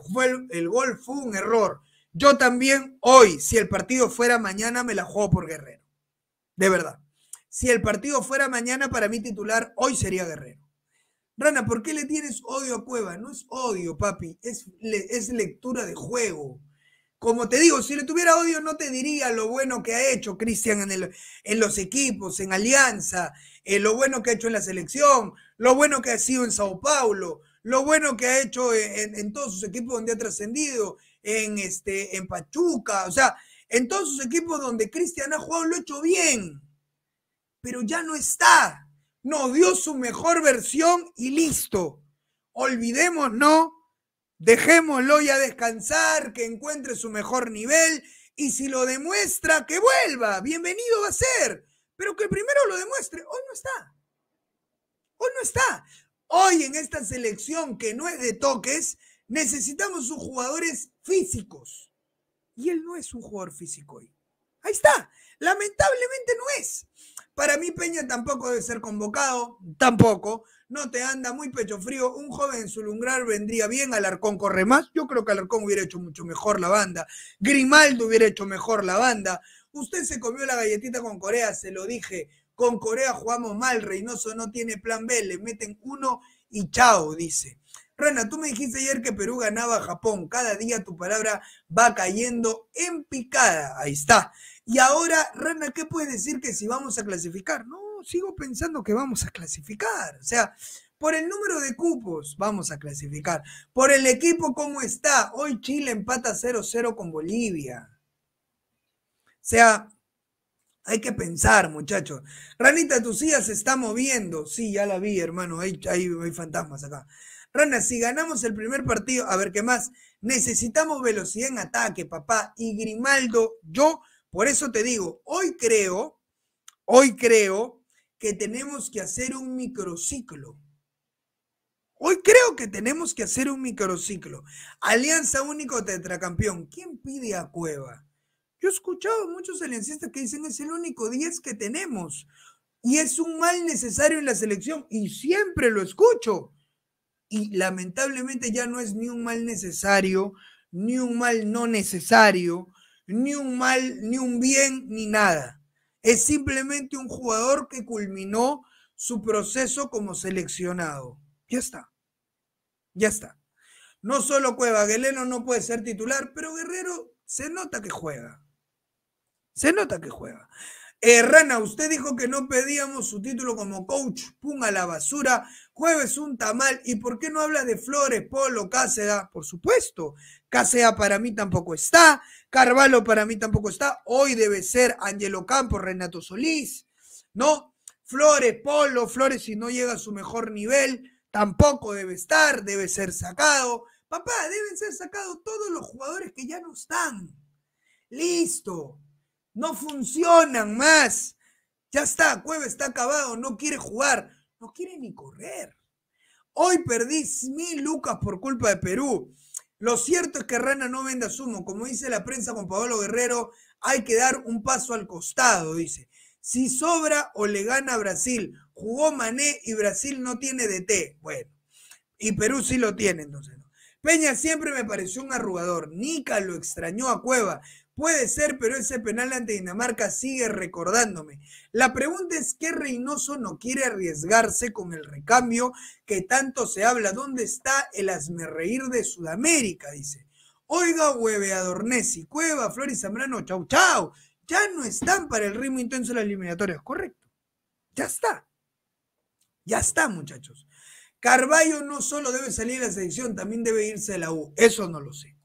el, gol fue un error. Yo también hoy, si el partido fuera mañana, me la juego por Guerrero. De verdad. Si el partido fuera mañana, para mí titular, hoy sería Guerrero. Rana, ¿por qué le tienes odio a Cueva? No es odio, papi. Es, es lectura de juego. Como te digo, si le tuviera odio no te diría lo bueno que ha hecho Cristian en, en los equipos, en Alianza, eh, lo bueno que ha hecho en la selección, lo bueno que ha sido en Sao Paulo, lo bueno que ha hecho en, todos sus equipos donde ha trascendido, en, este, en Pachuca, o sea, en todos sus equipos donde Cristian ha jugado lo ha hecho bien, pero ya no está. No dio su mejor versión y listo. Olvidémonos Dejémoslo ya descansar, que encuentre su mejor nivel y si lo demuestra, que vuelva. Bienvenido va a ser, pero que primero lo demuestre. Hoy no está. Hoy no está. Hoy en esta selección que no es de toques, necesitamos sus jugadores físicos. Y él no es un jugador físico hoy. Ahí está. Lamentablemente no es. Para mí Peña tampoco debe ser convocado, tampoco no te anda muy pecho frío. Un joven en su lumbrar vendría bien. Alarcón corre más. Yo creo que Alarcón hubiera hecho mucho mejor la banda. Grimaldo hubiera hecho mejor la banda. Usted se comió la galletita con Corea, se lo dije. Con Corea jugamos mal. Reynoso no tiene plan B. Le meten uno y chao, dice. Rana, tú me dijiste ayer que Perú ganaba a Japón. Cada día tu palabra va cayendo en picada. Ahí está. Y ahora, Rana, ¿qué puedes decir que si vamos a clasificar? No, sigo pensando que vamos a clasificar. O sea, por el número de cupos vamos a clasificar. Por el equipo como está. Hoy Chile empata 0-0 con Bolivia. O sea, hay que pensar, muchachos. Ranita silla se está moviendo. Sí, ya la vi, hermano. Hay, hay fantasmas acá. Rana, si ganamos el primer partido, a ver qué más. Necesitamos velocidad en ataque, papá. Y Grimaldo, yo, por eso te digo, hoy creo, hoy creo que tenemos que hacer un microciclo. Hoy creo que tenemos que hacer un microciclo. Alianza único tetracampeón. ¿Quién pide a Cueva? Yo he escuchado muchos aliancistas que dicen es el único 10 que tenemos y es un mal necesario en la selección y siempre lo escucho. Y lamentablemente ya no es ni un mal necesario, ni un mal no necesario, ni un mal, ni un bien, ni nada es simplemente un jugador que culminó su proceso como seleccionado. Ya está. Ya está. No solo Cueva, Gueleno no puede ser titular, pero Guerrero se nota que juega. Se nota que juega. Eh, Rana, usted dijo que no pedíamos su título como coach. Pum a la basura. Jueves un tamal. ¿Y por qué no habla de Flores, Polo, Cáceres? Por supuesto. Casea para mí tampoco está, Carvalho para mí tampoco está, hoy debe ser Angelo Campos, Renato Solís, ¿no? Flores, Polo, Flores si no llega a su mejor nivel, tampoco debe estar, debe ser sacado. Papá, deben ser sacados todos los jugadores que ya no están. Listo, no funcionan más. Ya está, Cueva está acabado, no quiere jugar, no quiere ni correr. Hoy perdí mil lucas por culpa de Perú. Lo cierto es que Rana no venda sumo. Como dice la prensa con Pablo Guerrero, hay que dar un paso al costado, dice. Si sobra o le gana Brasil, jugó Mané y Brasil no tiene DT. Bueno, y Perú sí lo tiene, entonces. Peña siempre me pareció un arrugador. Nica lo extrañó a Cueva. Puede ser, pero ese penal ante Dinamarca sigue recordándome. La pregunta es qué Reynoso no quiere arriesgarse con el recambio que tanto se habla. ¿Dónde está el asmerreír de Sudamérica? Dice. Oiga, adornés y Cueva, Flores Zambrano, chau, chau. Ya no están para el ritmo intenso de las eliminatorias, correcto. Ya está. Ya está, muchachos. Carballo no solo debe salir a la selección, también debe irse a la U. Eso no lo sé.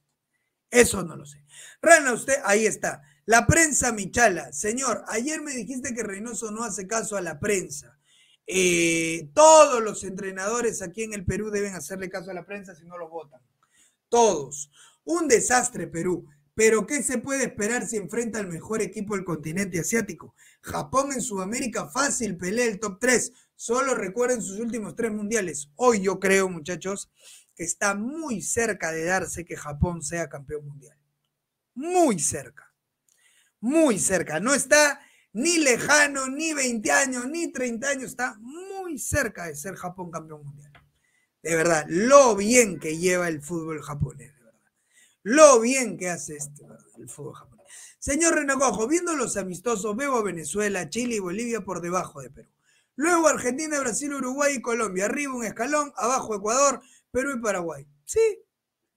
Eso no lo sé. Rana, usted, ahí está. La prensa Michala. Señor, ayer me dijiste que Reynoso no hace caso a la prensa. Eh, todos los entrenadores aquí en el Perú deben hacerle caso a la prensa si no los votan. Todos. Un desastre Perú. Pero ¿qué se puede esperar si enfrenta al mejor equipo del continente asiático? Japón en Sudamérica fácil pelea el top 3. Solo recuerden sus últimos tres mundiales. Hoy yo creo, muchachos, que está muy cerca de darse que Japón sea campeón mundial. Muy cerca. Muy cerca. No está ni lejano, ni 20 años, ni 30 años. Está muy cerca de ser Japón campeón mundial. De verdad, lo bien que lleva el fútbol japonés. De verdad. Lo bien que hace este, el fútbol japonés. Señor Renacojo, viendo los amistosos, veo a Venezuela, Chile y Bolivia por debajo de Perú. Luego Argentina, Brasil, Uruguay y Colombia. Arriba un escalón, abajo Ecuador, Perú y Paraguay. Sí,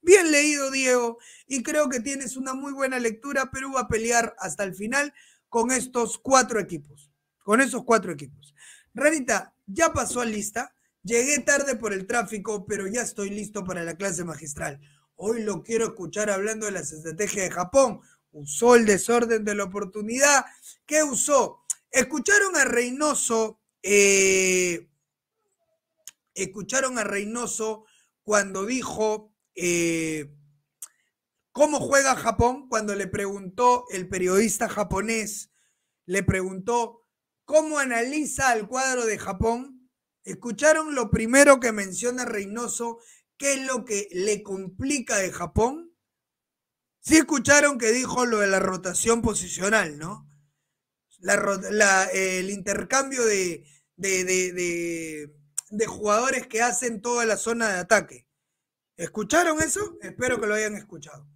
bien leído Diego y creo que tienes una muy buena lectura. Perú va a pelear hasta el final con estos cuatro equipos, con esos cuatro equipos. Ranita, ya pasó a lista, llegué tarde por el tráfico, pero ya estoy listo para la clase magistral. Hoy lo quiero escuchar hablando de las estrategias de Japón. Usó el desorden de la oportunidad. ¿Qué usó? Escucharon a Reynoso, eh, escucharon a Reynoso cuando dijo eh, cómo juega Japón, cuando le preguntó el periodista japonés, le preguntó cómo analiza al cuadro de Japón. ¿Escucharon lo primero que menciona Reynoso? ¿Qué es lo que le complica de Japón? Sí escucharon que dijo lo de la rotación posicional, ¿no? La, el intercambio de de jugadores que hacen toda la zona de ataque. ¿Escucharon eso? Espero que lo hayan escuchado.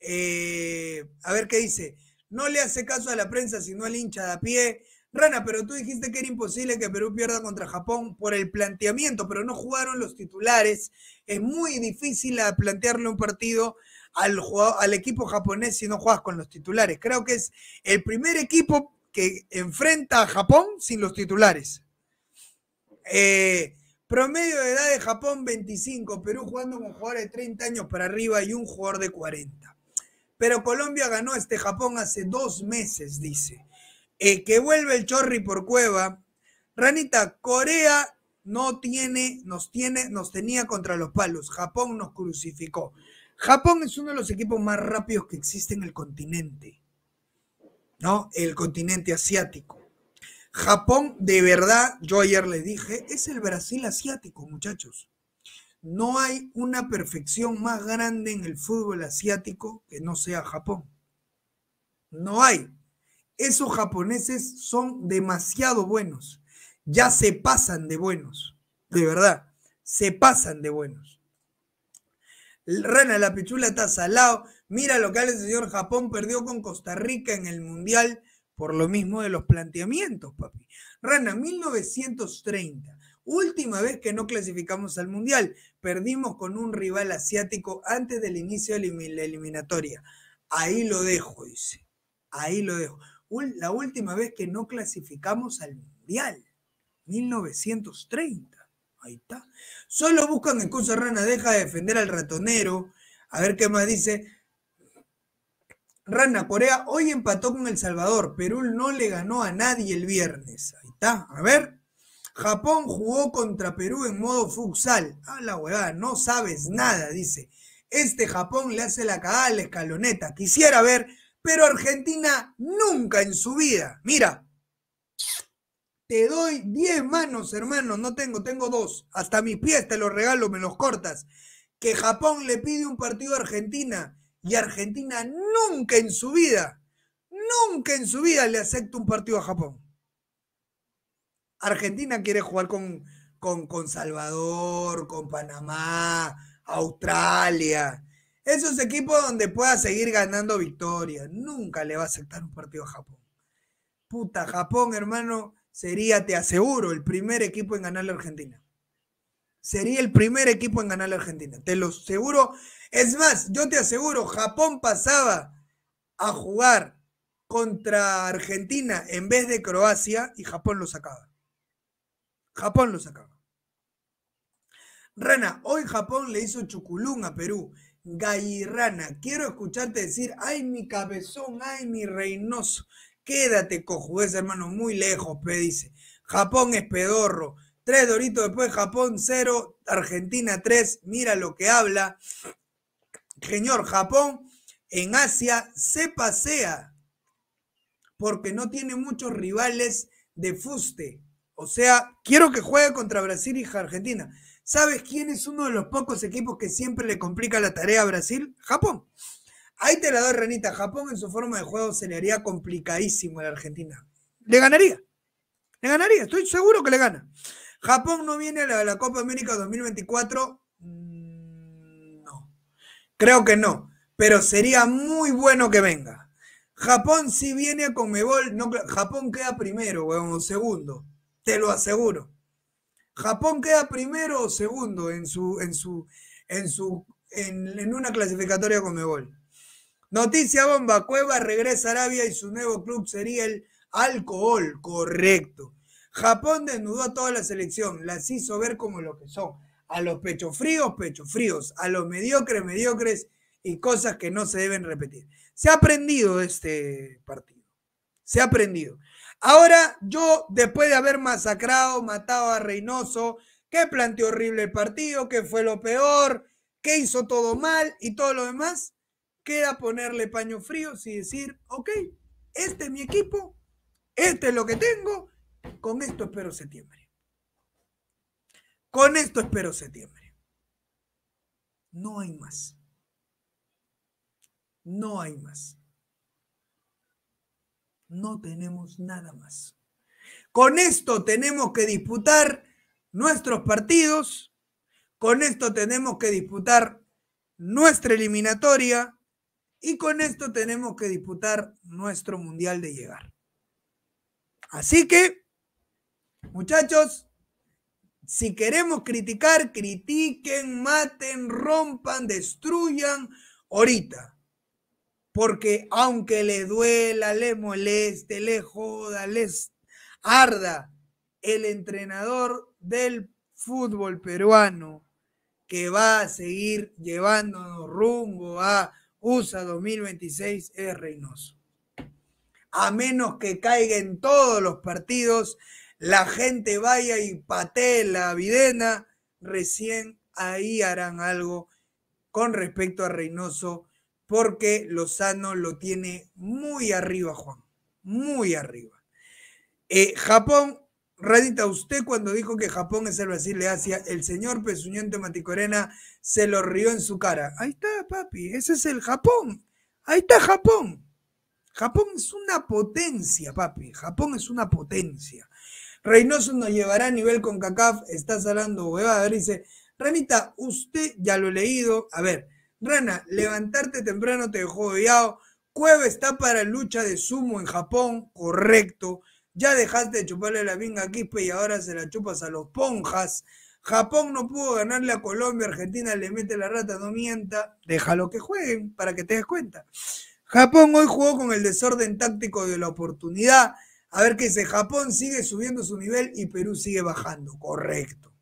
Eh, a ver qué dice. No le hace caso a la prensa, sino al hincha de a pie. Rana, pero tú dijiste que era imposible que Perú pierda contra Japón por el planteamiento, pero no jugaron los titulares. Es muy difícil plantearle un partido al, al equipo japonés si no juegas con los titulares. Creo que es el primer equipo que enfrenta a Japón sin los titulares. Eh, promedio de edad de Japón 25, Perú jugando con jugadores de 30 años para arriba y un jugador de 40. Pero Colombia ganó este Japón hace dos meses, dice. Eh, que vuelve el Chorri por Cueva. Ranita, Corea no tiene, nos tiene, nos tenía contra los palos. Japón nos crucificó. Japón es uno de los equipos más rápidos que existe en el continente, ¿no? El continente asiático. Japón, de verdad, yo ayer les dije, es el Brasil asiático, muchachos. No hay una perfección más grande en el fútbol asiático que no sea Japón. No hay. Esos japoneses son demasiado buenos. Ya se pasan de buenos. De verdad, se pasan de buenos. Rana la pichula está salado. Mira lo que el señor Japón perdió con Costa Rica en el Mundial por lo mismo de los planteamientos, papi. Rana, 1930. Última vez que no clasificamos al Mundial. Perdimos con un rival asiático antes del inicio de la eliminatoria. Ahí lo dejo, dice. Ahí lo dejo. La última vez que no clasificamos al Mundial. 1930. Ahí está. Solo buscan excusa, Rana. Deja de defender al ratonero. A ver qué más dice. Rana, Corea hoy empató con El Salvador. Perú no le ganó a nadie el viernes. Ahí está, a ver. Japón jugó contra Perú en modo futsal. A ah, la huevada, no sabes nada, dice. Este Japón le hace la cagada a la escaloneta. Quisiera ver, pero Argentina nunca en su vida. Mira, te doy 10 manos, hermano. No tengo, tengo dos. Hasta mis pies te los regalo, me los cortas. Que Japón le pide un partido a Argentina y Argentina nunca en su vida, nunca en su vida le acepta un partido a Japón. Argentina quiere jugar con, con, con Salvador, con Panamá, Australia. Esos equipos donde pueda seguir ganando victorias. Nunca le va a aceptar un partido a Japón. Puta, Japón, hermano, sería, te aseguro, el primer equipo en ganar a Argentina. Sería el primer equipo en ganar a Argentina. Te lo aseguro es más, yo te aseguro, Japón pasaba a jugar contra Argentina en vez de Croacia y Japón lo sacaba. Japón lo sacaba. Rana, hoy Japón le hizo chuculún a Perú. Gallirrana, quiero escucharte decir, ay mi cabezón, ay mi reinoso. Quédate cojudez hermano, muy lejos, pe, dice. Japón es pedorro. Tres doritos después, Japón cero, Argentina tres, Mira lo que habla. Señor, Japón en Asia se pasea porque no tiene muchos rivales de fuste. O sea, quiero que juegue contra Brasil y Argentina. ¿Sabes quién es uno de los pocos equipos que siempre le complica la tarea a Brasil? Japón. Ahí te la doy, Renita. Japón en su forma de juego se le haría complicadísimo a la Argentina. Le ganaría. Le ganaría. Estoy seguro que le gana. Japón no viene a la, a la Copa América 2024 Creo que no, pero sería muy bueno que venga. Japón si viene a Conmebol, no, Japón queda primero, o segundo, te lo aseguro. Japón queda primero o segundo en su en su en su en, una clasificatoria Conmebol. Noticia bomba, Cueva regresa a Arabia y su nuevo club sería el Alcohol, correcto. Japón desnudó a toda la selección, las hizo ver como lo que son a los pechos fríos, pechos fríos, a los mediocres, mediocres y cosas que no se deben repetir. Se ha aprendido este partido, se ha aprendido. Ahora yo, después de haber masacrado, matado a Reynoso, que planteó horrible el partido, que fue lo peor, que hizo todo mal y todo lo demás, queda ponerle paño fríos y decir, ok, este es mi equipo, este es lo que tengo, con esto espero septiembre. Con esto espero septiembre. No hay más. No hay más. No tenemos nada más. Con esto tenemos que disputar nuestros partidos. Con esto tenemos que disputar nuestra eliminatoria. Y con esto tenemos que disputar nuestro mundial de llegar. Así que, muchachos, si queremos criticar, critiquen, maten, rompan, destruyan ahorita. Porque aunque le duela, le moleste, le joda, les arda, el entrenador del fútbol peruano que va a seguir llevándonos rumbo a USA 2026 es Reynoso. A menos que caigan todos los partidos la gente vaya y patee la videna, recién ahí harán algo con respecto a Reynoso, porque Lozano lo tiene muy arriba, Juan, muy arriba. Eh, Japón, Radita, usted cuando dijo que Japón es el Brasil de Asia, el señor Pesuñente Maticorena se lo rió en su cara. Ahí está, papi, ese es el Japón. Ahí está Japón. Japón es una potencia, papi. Japón es una potencia. Reynoso nos llevará a nivel con CACAF, está salando huevada. dice, Ranita, usted ya lo he leído. A ver, Rana, levantarte temprano te dejó odiado. Cueva está para lucha de sumo en Japón, correcto. Ya dejaste de chuparle la vinga a Quispe y ahora se la chupas a los ponjas. Japón no pudo ganarle a Colombia, Argentina le mete la rata, no mienta. Déjalo que jueguen para que te des cuenta. Japón hoy jugó con el desorden táctico de la oportunidad. A ver qué dice, Japón sigue subiendo su nivel y Perú sigue bajando. Correcto.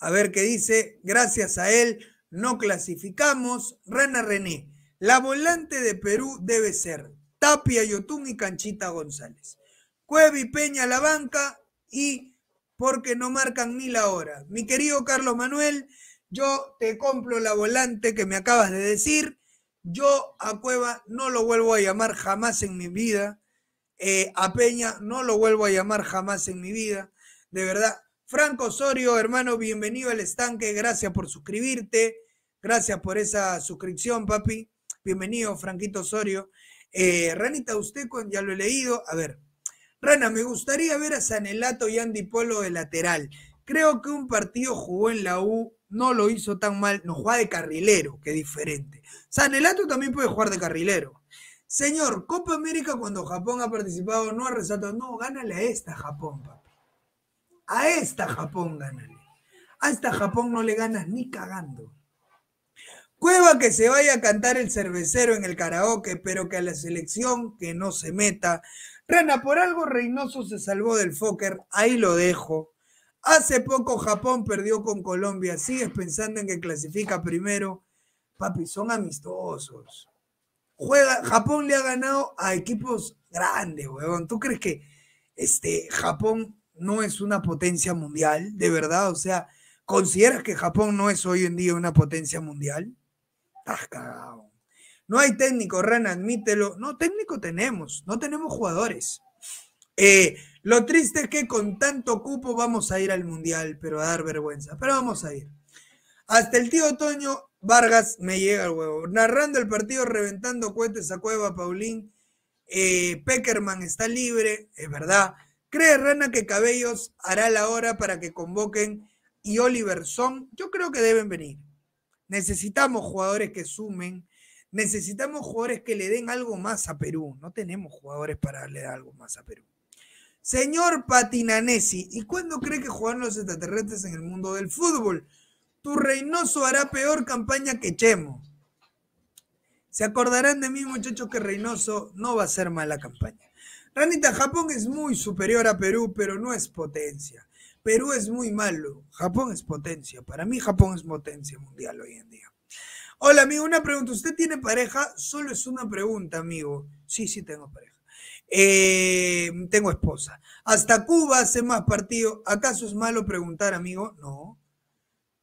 A ver qué dice, gracias a él no clasificamos. Rana René, la volante de Perú debe ser Tapia Yotun y Canchita González. Cuevi Peña la banca y porque no marcan ni la hora. Mi querido Carlos Manuel, yo te compro la volante que me acabas de decir yo a Cueva no lo vuelvo a llamar jamás en mi vida. Eh, a Peña no lo vuelvo a llamar jamás en mi vida. De verdad. Franco Osorio, hermano, bienvenido al estanque. Gracias por suscribirte. Gracias por esa suscripción, papi. Bienvenido, Franquito Osorio. Eh, ranita usted ya lo he leído. A ver. Rana, me gustaría ver a Sanelato y Andy Polo de lateral. Creo que un partido jugó en la U no lo hizo tan mal, no juega de carrilero, que diferente. Sanelato también puede jugar de carrilero. Señor, Copa América cuando Japón ha participado no ha resaltado, no, gánale a esta Japón, papi. A esta Japón gánale. A esta Japón no le ganas ni cagando. Cueva que se vaya a cantar el cervecero en el karaoke, pero que a la selección que no se meta. Rana, por algo Reynoso se salvó del Fokker, ahí lo dejo. Hace poco Japón perdió con Colombia. Sigues pensando en que clasifica primero. Papi, son amistosos. Juega, Japón le ha ganado a equipos grandes, weón. ¿Tú crees que este, Japón no es una potencia mundial? ¿De verdad? O sea, ¿consideras que Japón no es hoy en día una potencia mundial? Estás cagado. No hay técnico, rana, admítelo. No, técnico tenemos. No tenemos jugadores. Eh, lo triste es que con tanto cupo vamos a ir al Mundial, pero a dar vergüenza. Pero vamos a ir. Hasta el tío Toño Vargas me llega el huevo. Narrando el partido, reventando cohetes a Cueva, Paulín. Eh, Peckerman está libre, es verdad. ¿Cree Rana que Cabellos hará la hora para que convoquen y Oliver Son? Yo creo que deben venir. Necesitamos jugadores que sumen. Necesitamos jugadores que le den algo más a Perú. No tenemos jugadores para darle algo más a Perú. Señor Patinanesi, ¿y cuándo cree que jugarán los extraterrestres en el mundo del fútbol? Tu Reynoso hará peor campaña que Chemo. Se acordarán de mí, muchachos, que Reynoso no va a ser mala campaña. Ranita, Japón es muy superior a Perú, pero no es potencia. Perú es muy malo. Japón es potencia. Para mí, Japón es potencia mundial hoy en día. Hola, amigo, una pregunta. ¿Usted tiene pareja? Solo es una pregunta, amigo. Sí, sí, tengo pareja. Eh, tengo esposa. Hasta Cuba hace más partido. ¿Acaso es malo preguntar, amigo? No.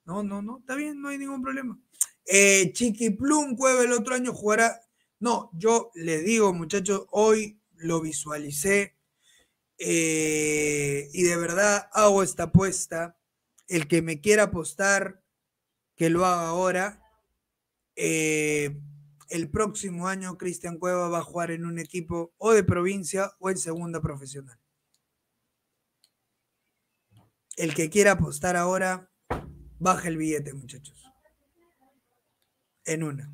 No, no, no. Está bien, no hay ningún problema. Eh, Plum Cueva el otro año jugará. No, yo le digo, muchachos, hoy lo visualicé eh, y de verdad hago esta apuesta. El que me quiera apostar, que lo haga ahora. Eh, el próximo año Cristian Cueva va a jugar en un equipo o de provincia o en segunda profesional. El que quiera apostar ahora, baja el billete, muchachos. En una.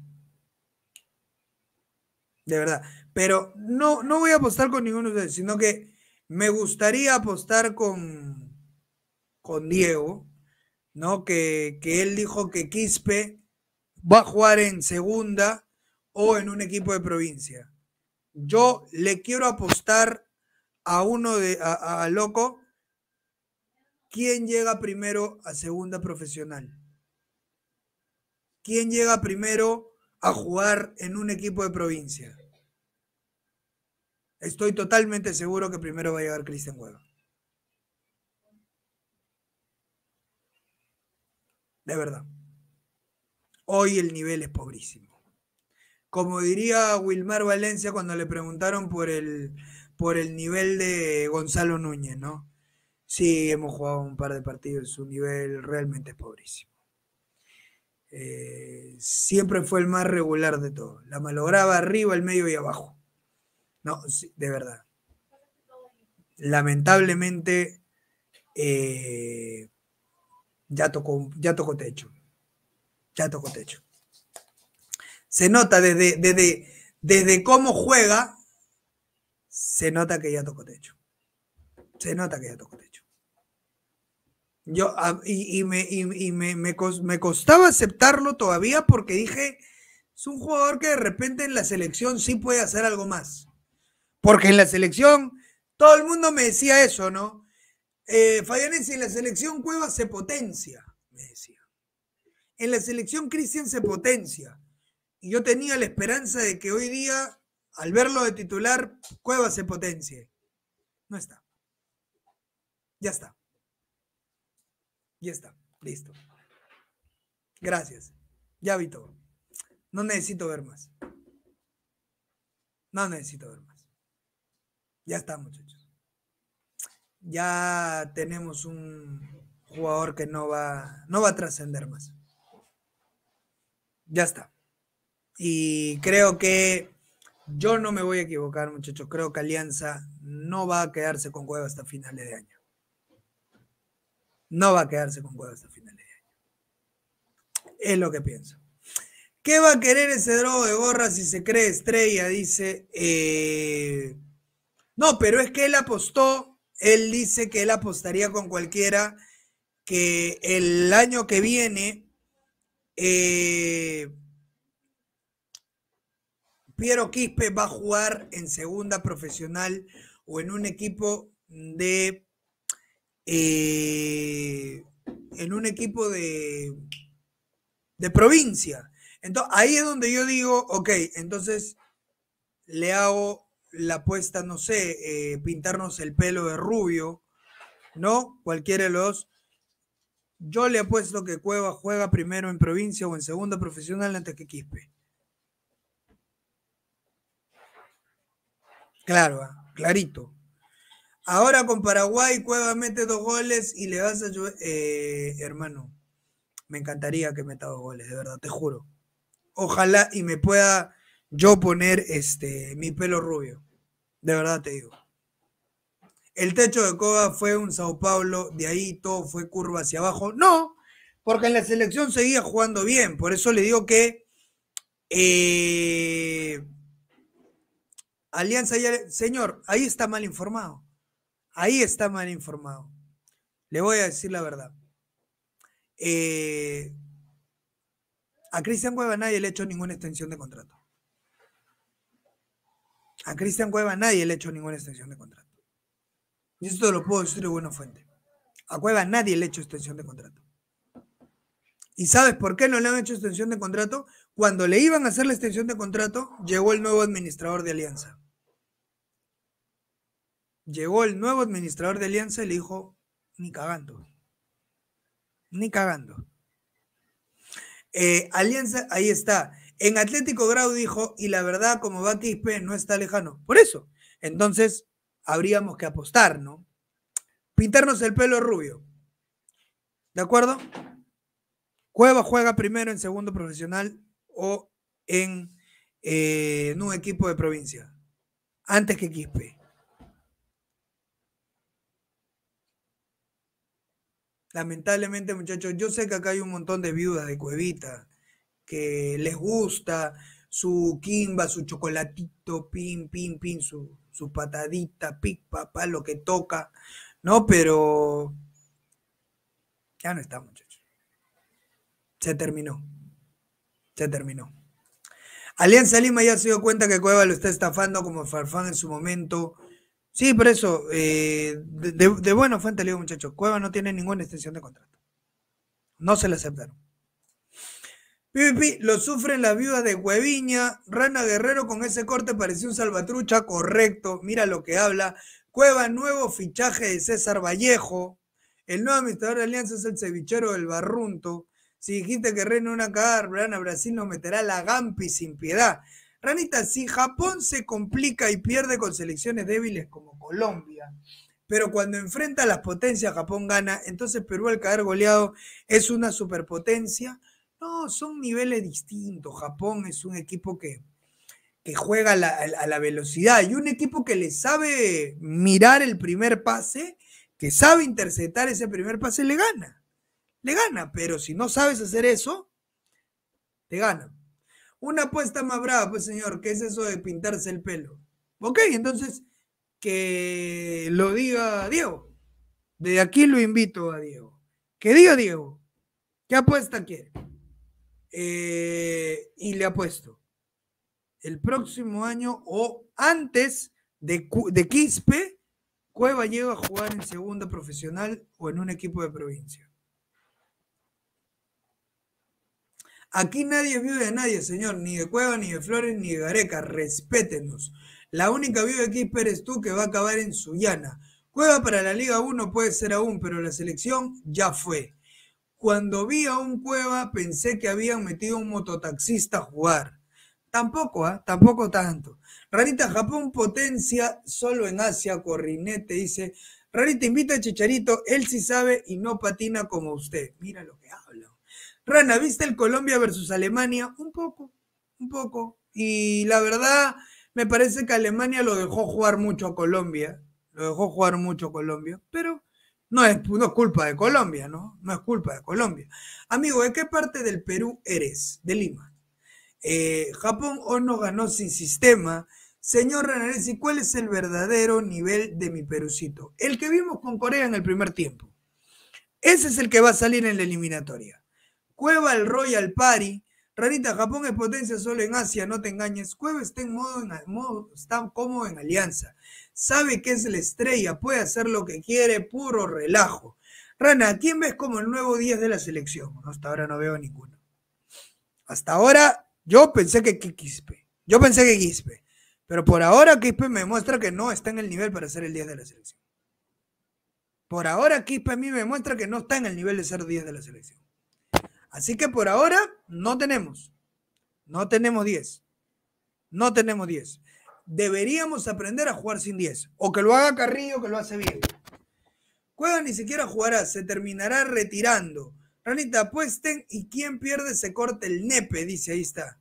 De verdad. Pero no, no voy a apostar con ninguno de ustedes, sino que me gustaría apostar con, con Diego, ¿no? Que, que él dijo que Quispe va a jugar en segunda o en un equipo de provincia. Yo le quiero apostar a uno de a, loco quién llega primero a segunda profesional. ¿Quién llega primero a jugar en un equipo de provincia? Estoy totalmente seguro que primero va a llegar Cristian Hueva. De verdad. Hoy el nivel es pobrísimo como diría Wilmar Valencia cuando le preguntaron por el, por el nivel de Gonzalo Núñez, ¿no? Sí, hemos jugado un par de partidos, su nivel realmente es pobrísimo. Eh, siempre fue el más regular de todos. La malograba arriba, el medio y abajo. No, sí, de verdad. Lamentablemente, eh, ya, tocó, ya tocó techo. Ya tocó techo. Se nota desde, desde, cómo juega, se nota que ya tocó techo. Se nota que ya tocó techo. Yo, y, me, costaba aceptarlo todavía porque dije, es un jugador que de repente en la selección sí puede hacer algo más. Porque en la selección, todo el mundo me decía eso, ¿no? Eh, en la selección Cueva se potencia, me decía. En la selección Cristian se potencia. Y yo tenía la esperanza de que hoy día, al verlo de titular, Cueva se potencie. No está. Ya está. Ya está. Listo. Gracias. Ya vi todo. No necesito ver más. No necesito ver más. Ya está, muchachos. Ya tenemos un jugador que no va, no va a trascender más. Ya está. Y creo que yo no me voy a equivocar, muchachos. Creo que Alianza no va a quedarse con huevo hasta finales de año. No va a quedarse con Cueva hasta finales de año. Es lo que pienso. ¿Qué va a querer ese drogo de gorra si se cree estrella? Dice. Eh, no, pero es que él apostó. Él dice que él apostaría con cualquiera que el año que viene. Eh, Piero Quispe va a jugar en segunda profesional o en un equipo de. Eh, en un equipo de, de provincia. Entonces, ahí es donde yo digo, ok, entonces le hago la apuesta, no sé, eh, pintarnos el pelo de rubio, ¿no? Cualquiera de los. Yo le apuesto que Cueva juega primero en provincia o en segunda profesional antes que Quispe. Claro, ah, clarito. Ahora con Paraguay, Cueva mete dos goles y le vas a eh, hermano, me encantaría que meta dos goles, de verdad, te juro. Ojalá y me pueda yo poner este, mi pelo rubio. De verdad te digo. El techo de Coba fue un Sao Paulo, de ahí todo fue curva hacia abajo. No, porque en la selección seguía jugando bien. Por eso le digo que eh, Alianza señor, ahí está mal informado. Ahí está mal informado. Le voy a decir la verdad. Eh, a Cristian Cueva nadie le ha hecho ninguna extensión de contrato. A Cristian Cueva nadie le ha hecho ninguna extensión de contrato. Y esto lo puedo decir de buena fuente. A Cueva nadie le ha hecho extensión de contrato. ¿Y sabes por qué no le han hecho extensión de contrato? Cuando le iban a hacer la extensión de contrato, llegó el nuevo administrador de Alianza. Llegó el nuevo administrador de Alianza y le dijo, ni cagando, ni cagando. Eh, Alianza, ahí está. En Atlético Grau dijo, y la verdad, como va Quispe, no está lejano. Por eso, entonces, habríamos que apostar, ¿no? Pintarnos el pelo rubio. ¿De acuerdo? Cueva juega primero en segundo profesional o en, eh, en un equipo de provincia, antes que Quispe. Lamentablemente, muchachos, yo sé que acá hay un montón de viudas de cuevita que les gusta su quimba, su chocolatito, pin, pin, pin, su, su patadita, pic, papá, lo que toca, ¿no? Pero ya no está, muchachos. Se terminó. Se terminó. Alianza Lima ya se dio cuenta que Cueva lo está estafando como Farfán en su momento Sí, por eso, eh, de, buena fuente le digo, muchachos, Cueva no tiene ninguna extensión de contrato. No se le aceptaron. Pipi, lo sufren las viudas de Hueviña. Rana Guerrero con ese corte pareció un salvatrucha, correcto. Mira lo que habla. Cueva, nuevo fichaje de César Vallejo. El nuevo administrador de Alianza es el cevichero del Barrunto. Si dijiste que reina una cagada, Brasil nos meterá la Gampi sin piedad. Ranita, si Japón se complica y pierde con selecciones débiles como Colombia, pero cuando enfrenta a las potencias Japón gana, entonces Perú al caer goleado es una superpotencia. No, son niveles distintos. Japón es un equipo que, juega a la, a la velocidad y un equipo que le sabe mirar el primer pase, que sabe interceptar ese primer pase, le gana. Le gana, pero si no sabes hacer eso, te gana. Una apuesta más brava, pues señor, que es eso de pintarse el pelo? Ok, entonces que lo diga Diego. De aquí lo invito a Diego. Que diga Diego, ¿qué apuesta quiere? Eh, y le apuesto, el próximo año o antes de, de Quispe, Cueva llega a jugar en segunda profesional o en un equipo de provincia. Aquí nadie vive de nadie, señor, ni de Cueva, ni de Flores, ni de Gareca, respétenos. La única vive aquí eres tú que va a acabar en Sullana. Cueva para la Liga 1 puede ser aún, pero la selección ya fue. Cuando vi a un Cueva pensé que habían metido un mototaxista a jugar. Tampoco, ¿eh? tampoco tanto. Rarita, Japón potencia solo en Asia, Corrinete dice. Rarita, invita a Chicharito, él sí sabe y no patina como usted. Mira lo que hace. Rana, ¿viste el Colombia versus Alemania? Un poco, un poco. Y la verdad, me parece que Alemania lo dejó jugar mucho a Colombia. Lo dejó jugar mucho a Colombia. Pero no es, no culpa de Colombia, ¿no? No es culpa de Colombia. Amigo, ¿de qué parte del Perú eres? De Lima. Eh, Japón o no ganó sin sistema. Señor ¿y ¿cuál es el verdadero nivel de mi perucito? El que vimos con Corea en el primer tiempo. Ese es el que va a salir en la eliminatoria. Cueva el Royal Party. Ranita, Japón es potencia solo en Asia, no te engañes. Cueva está en modo, en está cómodo en alianza. Sabe que es la estrella, puede hacer lo que quiere, puro relajo. Rana, ¿quién ves como el nuevo 10 de la selección? hasta ahora no veo ninguno. Hasta ahora yo pensé que Quispe. Yo pensé que Quispe. Pero por ahora Quispe me muestra que no está en el nivel para ser el 10 de la selección. Por ahora Quispe a mí me muestra que no está en el nivel de ser 10 de la selección. Así que por ahora no tenemos. No tenemos 10. No tenemos 10. Deberíamos aprender a jugar sin 10. O que lo haga Carrillo, que lo hace bien. Cueva ni siquiera jugará, se terminará retirando. Ranita, apuesten y quien pierde se corta el nepe, dice, ahí está.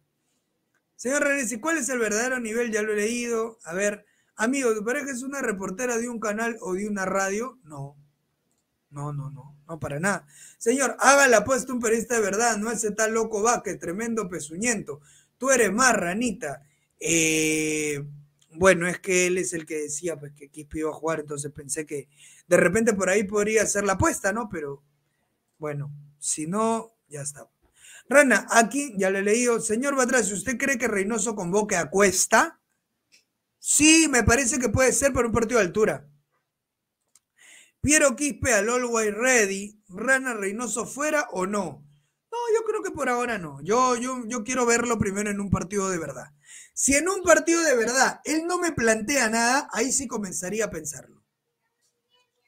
Señor René, ¿y cuál es el verdadero nivel? Ya lo he leído. A ver, amigo, parece que es una reportera de un canal o de una radio? No. No, no, no. No, para nada. Señor, haga la apuesta un periodista de verdad, no ese tal loco vaque, tremendo pezuñento. Tú eres más ranita. Eh, bueno, es que él es el que decía pues, que Quispe iba a jugar, entonces pensé que de repente por ahí podría ser la apuesta, ¿no? Pero bueno, si no, ya está. Rana, aquí ya le he leído, señor si ¿usted cree que Reynoso convoque a Cuesta? Sí, me parece que puede ser por un partido de altura. Piero Quispe al Always Ready, Rana Reynoso fuera o no. No, yo creo que por ahora no. Yo, yo, yo quiero verlo primero en un partido de verdad. Si en un partido de verdad él no me plantea nada, ahí sí comenzaría a pensarlo.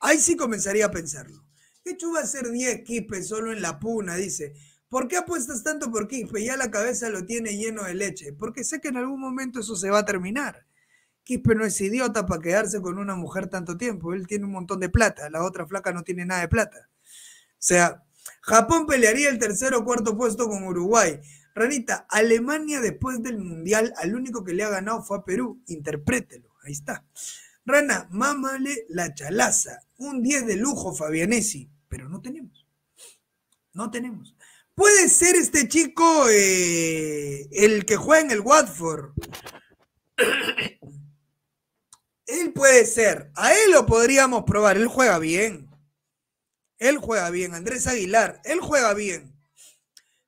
Ahí sí comenzaría a pensarlo. Hecho va a ser 10 Quispe solo en la puna, dice. ¿Por qué apuestas tanto por Quispe? Ya la cabeza lo tiene lleno de leche. Porque sé que en algún momento eso se va a terminar. Quispe no es idiota para quedarse con una mujer tanto tiempo. Él tiene un montón de plata, la otra flaca no tiene nada de plata. O sea, Japón pelearía el tercer o cuarto puesto con Uruguay. Ranita, Alemania después del Mundial, al único que le ha ganado fue a Perú. Interprételo, ahí está. Rana, mámale la chalaza. Un 10 de lujo, Fabianesi. Pero no tenemos. No tenemos. Puede ser este chico eh, el que juega en el Watford. [COUGHS] él puede ser, a él lo podríamos probar, él juega bien. Él juega bien, Andrés Aguilar, él juega bien.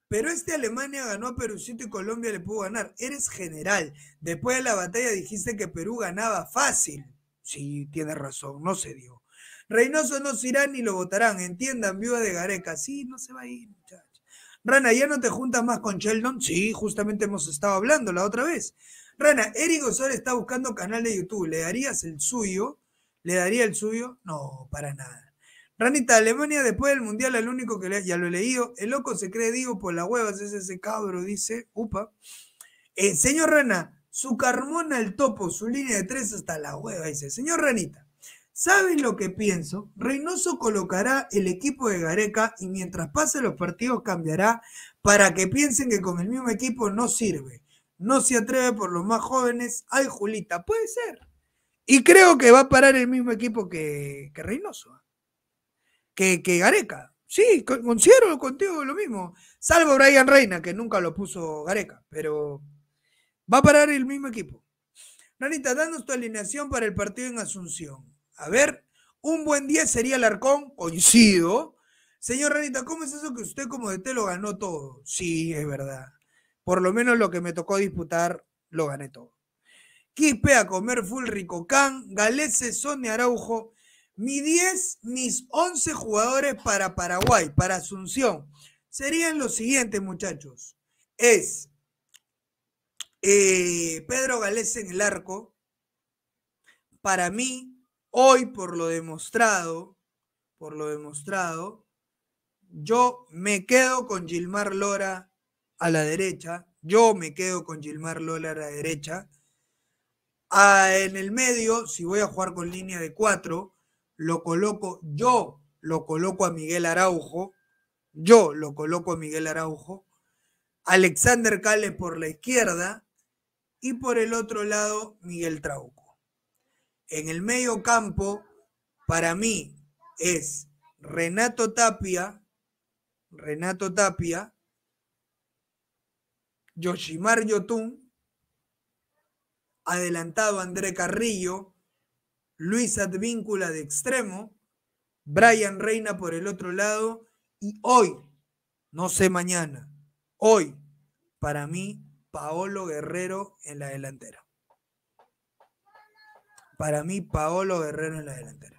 Pero este Alemania ganó a Perucito y Colombia le pudo ganar. Eres general. Después de la batalla dijiste que Perú ganaba fácil. Sí, tienes razón, no se dio. Reynoso no se irá ni lo votarán, entiendan, viuda de Gareca. Sí, no se va a ir, muchachos. Rana, ¿ya no te juntas más con Sheldon? Sí, justamente hemos estado hablando la otra vez. Rana, Eric Osorio está buscando canal de YouTube. ¿Le darías el suyo? ¿Le daría el suyo? No, para nada. Ranita, Alemania después del Mundial, el único que ya lo he leído. El loco se cree, digo, por las huevas, es ese cabro, dice. Upa. Eh, señor Rana, su carmona el topo, su línea de tres hasta la hueva, dice. Señor Ranita, ¿sabes lo que pienso? Reynoso colocará el equipo de Gareca y mientras pase los partidos cambiará para que piensen que con el mismo equipo no sirve no se atreve por los más jóvenes. Ay, Julita, puede ser. Y creo que va a parar el mismo equipo que, Reynoso, ¿eh? que, que Gareca. Sí, considero contigo lo mismo. Salvo Brian Reina, que nunca lo puso Gareca, pero va a parar el mismo equipo. Ranita, danos tu alineación para el partido en Asunción. A ver, un buen día sería el Arcón, coincido. Señor Ranita, ¿cómo es eso que usted como de lo ganó todo? Sí, es verdad por lo menos lo que me tocó disputar, lo gané todo. Quispe a comer full Rico Can Galese, Sone Araujo, mi 10, mis 11 jugadores para Paraguay, para Asunción, serían los siguientes, muchachos. Es eh, Pedro Galese en el arco. Para mí, hoy, por lo demostrado, por lo demostrado, yo me quedo con Gilmar Lora a la derecha. Yo me quedo con Gilmar Lola a la derecha. en el medio, si voy a jugar con línea de cuatro, lo coloco, yo lo coloco a Miguel Araujo. Yo lo coloco a Miguel Araujo. Alexander Cales por la izquierda y por el otro lado Miguel Trauco. En el medio campo, para mí, es Renato Tapia, Renato Tapia, Yoshimar Yotun, adelantado André Carrillo, Luis Advíncula de extremo, Brian Reina por el otro lado y hoy, no sé mañana, hoy, para mí, Paolo Guerrero en la delantera. Para mí, Paolo Guerrero en la delantera.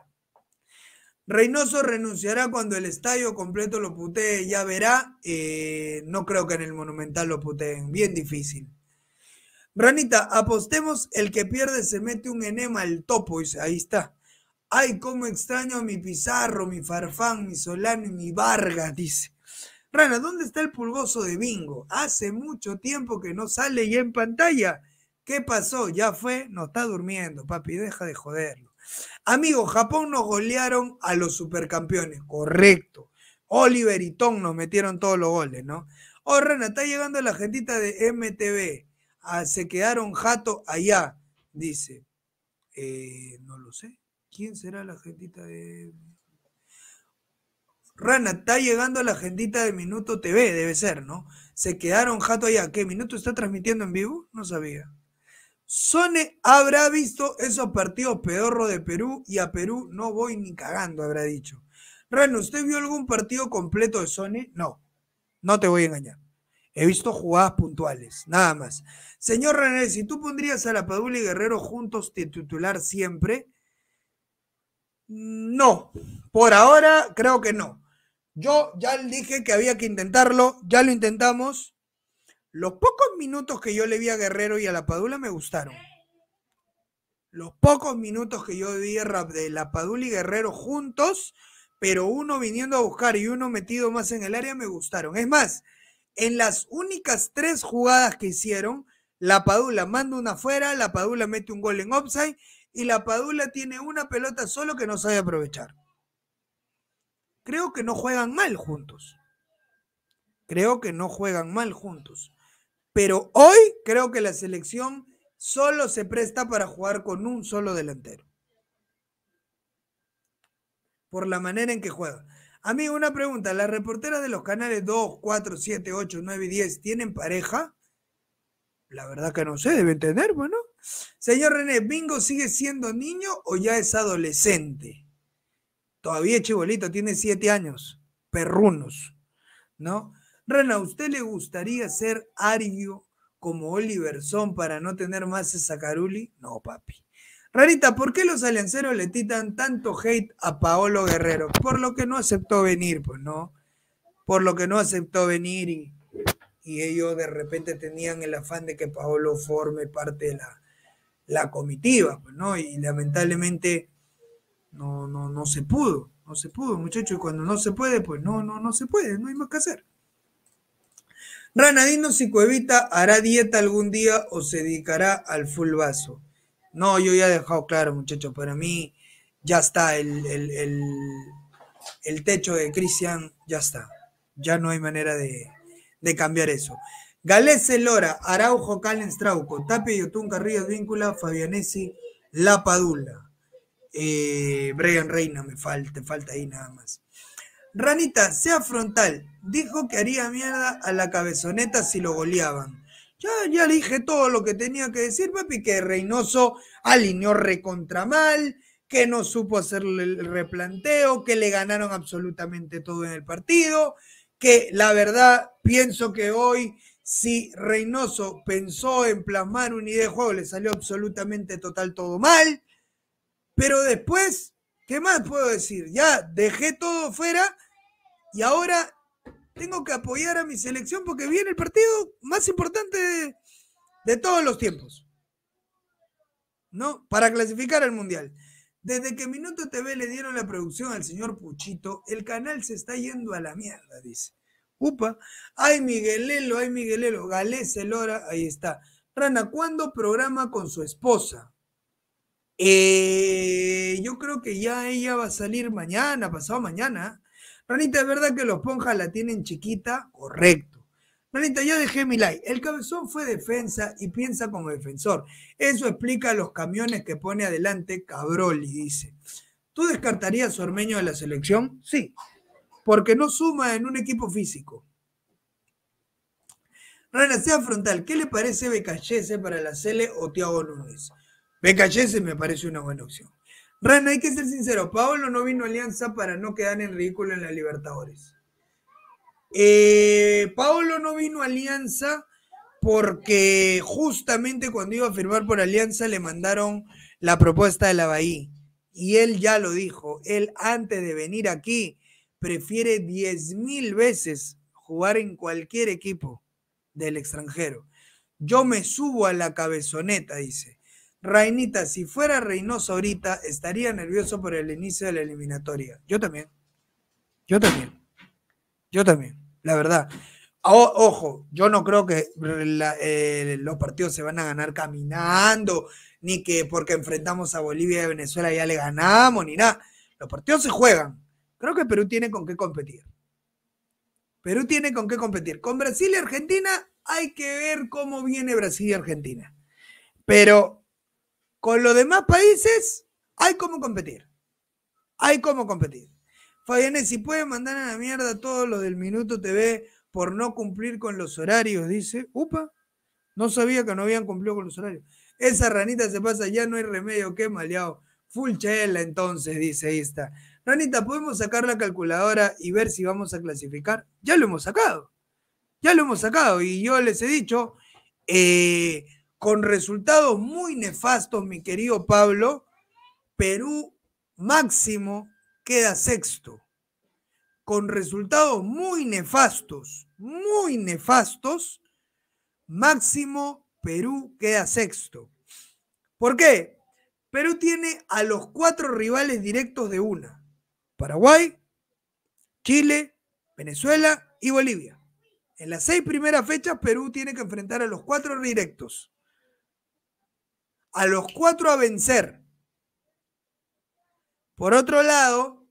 Reynoso renunciará cuando el estadio completo lo putee, ya verá. Eh, no creo que en el Monumental lo puteen, bien difícil. Ranita, apostemos, el que pierde se mete un enema al topo, y ahí está. Ay, cómo extraño a mi Pizarro, mi Farfán, mi Solano y mi Vargas, dice. Rana, ¿dónde está el pulgoso de Bingo? Hace mucho tiempo que no sale ya en pantalla. ¿Qué pasó? Ya fue, no está durmiendo, papi, deja de joderlo. Amigos, Japón nos golearon a los supercampeones, correcto. Oliver y Tom nos metieron todos los goles, ¿no? Oh, Rana, está llegando la gentita de MTV. Ah, se quedaron jato allá, dice. Eh, no lo sé. ¿Quién será la gentita de... Rana, está llegando la gentita de Minuto TV, debe ser, ¿no? Se quedaron jato allá. ¿Qué? ¿Minuto está transmitiendo en vivo? No sabía. ¿Sony habrá visto esos partidos peorro de Perú y a Perú no voy ni cagando, habrá dicho. René, ¿usted vio algún partido completo de Sony? No, no te voy a engañar. He visto jugadas puntuales, nada más. Señor René, si tú pondrías a la Padula y Guerrero juntos de titular siempre, no, por ahora creo que no. Yo ya dije que había que intentarlo, ya lo intentamos, los pocos minutos que yo le vi a Guerrero y a La Padula me gustaron. Los pocos minutos que yo vi rap de La Padula y Guerrero juntos, pero uno viniendo a buscar y uno metido más en el área, me gustaron. Es más, en las únicas tres jugadas que hicieron, La Padula manda una fuera, La Padula mete un gol en offside y La Padula tiene una pelota solo que no sabe aprovechar. Creo que no juegan mal juntos. Creo que no juegan mal juntos. Pero hoy creo que la selección solo se presta para jugar con un solo delantero. Por la manera en que juega. Amigo, una pregunta. ¿Las reporteras de los canales 2, 4, 7, 8, 9 y 10 tienen pareja? La verdad que no sé, deben tener, bueno. Pues, Señor René, ¿Bingo sigue siendo niño o ya es adolescente? Todavía chibolito, tiene siete años, perrunos, ¿no? Rana, usted le gustaría ser ario como Oliver Son para no tener más esa caruli? No, papi. Rarita, ¿por qué los alianceros le titan tanto hate a Paolo Guerrero? Por lo que no aceptó venir, pues no. Por lo que no aceptó venir y, ellos de repente tenían el afán de que Paolo forme parte de la, comitiva, pues no. Y lamentablemente no, no, no se pudo, no se pudo, muchachos. Y cuando no se puede, pues no, no, no se puede, no hay más que hacer. Ranadino Cuevita hará dieta algún día o se dedicará al full vaso. No, yo ya he dejado claro, muchachos, para mí ya está el, techo de Cristian, ya está. Ya no hay manera de, cambiar eso. Galés Lora, Araujo, Calens, Trauco, Tapia, Yotun, Ríos, Víncula, Fabianesi, La Padula. Eh, Brian Reina me falta, falta ahí nada más. Ranita, sea frontal. Dijo que haría mierda a la cabezoneta si lo goleaban. Ya, ya le dije todo lo que tenía que decir, papi, que Reynoso alineó recontra mal, que no supo hacerle el replanteo, que le ganaron absolutamente todo en el partido, que la verdad pienso que hoy si Reynoso pensó en plasmar una idea de juego, le salió absolutamente total todo mal. Pero después, ¿qué más puedo decir? Ya dejé todo fuera y ahora tengo que apoyar a mi selección porque viene el partido más importante de, todos los tiempos. ¿No? Para clasificar al Mundial. Desde que Minuto TV le dieron la producción al señor Puchito, el canal se está yendo a la mierda, dice. Upa, ay Miguelelo, ay Miguelelo, Galés Elora, ahí está. Rana, ¿cuándo programa con su esposa? Eh, yo creo que ya ella va a salir mañana, pasado mañana. Ranita, ¿es verdad que los Ponjas la tienen chiquita? Correcto. Ranita, yo dejé mi like. El cabezón fue defensa y piensa como defensor. Eso explica los camiones que pone adelante y dice. ¿Tú descartarías a Ormeño de la selección? Sí, porque no suma en un equipo físico. Rana, sea frontal, ¿qué le parece Becachese para la Sele o Tiago Núñez? Becachese me parece una buena opción. Rana, hay que ser sincero, Paolo no vino a Alianza para no quedar en ridículo en la Libertadores. Eh, Paolo no vino a Alianza porque justamente cuando iba a firmar por Alianza le mandaron la propuesta de la Bahía. Y él ya lo dijo, él antes de venir aquí prefiere diez mil veces jugar en cualquier equipo del extranjero. Yo me subo a la cabezoneta, dice. Rainita, si fuera Reynoso ahorita, estaría nervioso por el inicio de la eliminatoria. Yo también. Yo también. Yo también, la verdad. ojo, yo no creo que eh, los partidos se van a ganar caminando, ni que porque enfrentamos a Bolivia y a Venezuela ya le ganamos, ni nada. Los partidos se juegan. Creo que Perú tiene con qué competir. Perú tiene con qué competir. Con Brasil y Argentina hay que ver cómo viene Brasil y Argentina. Pero con los demás países hay cómo competir. Hay cómo competir. Fayanes, si puede mandar a la mierda todo lo del Minuto TV por no cumplir con los horarios, dice. Upa, no sabía que no habían cumplido con los horarios. Esa ranita se pasa, ya no hay remedio, qué maleado. Full chela entonces, dice esta. Ranita, ¿podemos sacar la calculadora y ver si vamos a clasificar? Ya lo hemos sacado. Ya lo hemos sacado. Y yo les he dicho, eh, con resultados muy nefastos, mi querido Pablo, Perú máximo queda sexto. Con resultados muy nefastos, muy nefastos, máximo Perú queda sexto. ¿Por qué? Perú tiene a los cuatro rivales directos de una. Paraguay, Chile, Venezuela y Bolivia. En las seis primeras fechas, Perú tiene que enfrentar a los cuatro directos a los cuatro a vencer. Por otro lado,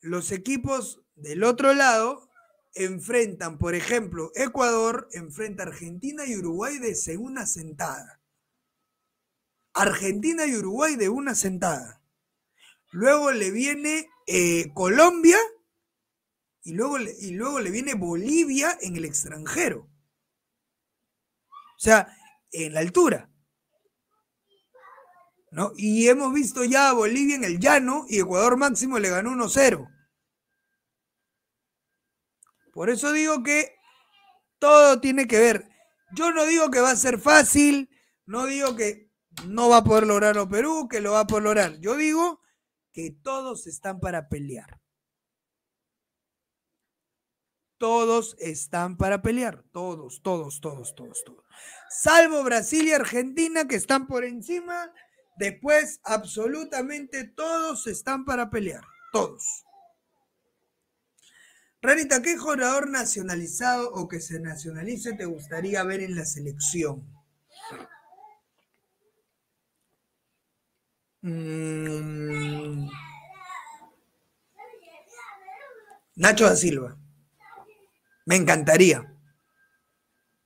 los equipos del otro lado enfrentan, por ejemplo, Ecuador enfrenta a Argentina y Uruguay de segunda sentada. Argentina y Uruguay de una sentada. Luego le viene eh, Colombia y luego, y luego le viene Bolivia en el extranjero. O sea, en la altura. ¿no? Y hemos visto ya a Bolivia en el llano y Ecuador máximo le ganó 1-0. Por eso digo que todo tiene que ver. Yo no digo que va a ser fácil, no digo que no va a poder lograrlo Perú, que lo va a poder lograr. Yo digo que todos están para pelear. Todos están para pelear. Todos, todos, todos, todos, todos. Salvo Brasil y Argentina que están por encima Después, absolutamente todos están para pelear. Todos. Rarita, ¿qué jugador nacionalizado o que se nacionalice te gustaría ver en la selección? Mm. Nacho da Silva. Me encantaría.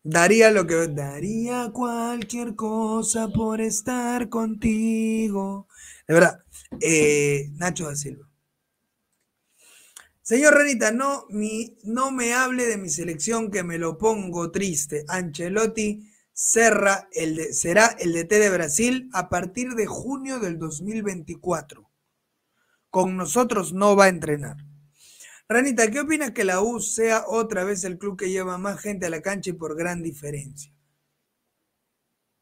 Daría lo que daría cualquier cosa por estar contigo. De verdad, eh, Nacho da Silva. Señor Renita, no, no me hable de mi selección que me lo pongo triste. Ancelotti el, será el DT de Brasil a partir de junio del 2024. Con nosotros no va a entrenar. Ranita, ¿qué opinas que la U sea otra vez el club que lleva más gente a la cancha y por gran diferencia?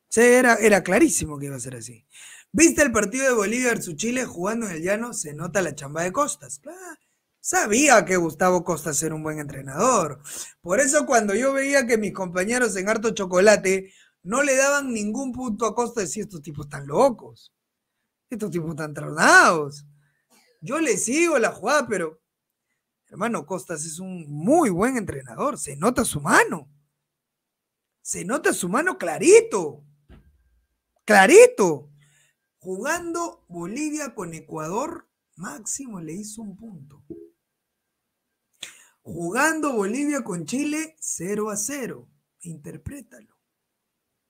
Sí, era, clarísimo que iba a ser así. ¿Viste el partido de bolívar versus Chile jugando en el llano? Se nota la chamba de Costas. Sabía que Gustavo Costas era un buen entrenador. Por eso cuando yo veía que mis compañeros en Harto Chocolate no le daban ningún punto a Costas, decía, estos tipos están locos. Estos tipos están tronados. Yo le sigo la jugada, pero Hermano, Costas es un muy buen entrenador, se nota su mano. Se nota su mano clarito. Clarito. Jugando Bolivia con Ecuador, Máximo le hizo un punto. Jugando Bolivia con Chile, 0 a 0. Interprétalo.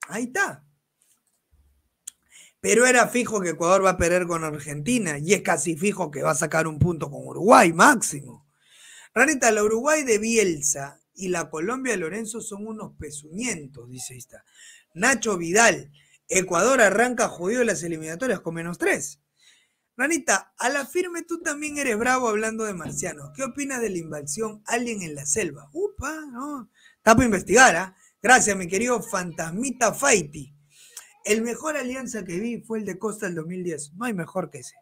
Ahí está. Pero era fijo que Ecuador va a perder con Argentina y es casi fijo que va a sacar un punto con Uruguay, máximo. Ranita, la Uruguay de Bielsa y la Colombia de Lorenzo son unos pesuñentos, dice esta. Nacho Vidal, Ecuador arranca jodido las eliminatorias con menos tres. Ranita, a la firme tú también eres bravo hablando de marcianos. ¿Qué opinas de la invasión alien en la selva? Upa, no. Está para investigar, ¿ah? Gracias, mi querido Fantasmita Faiti. El mejor alianza que vi fue el de Costa del 2010. No hay mejor que ese.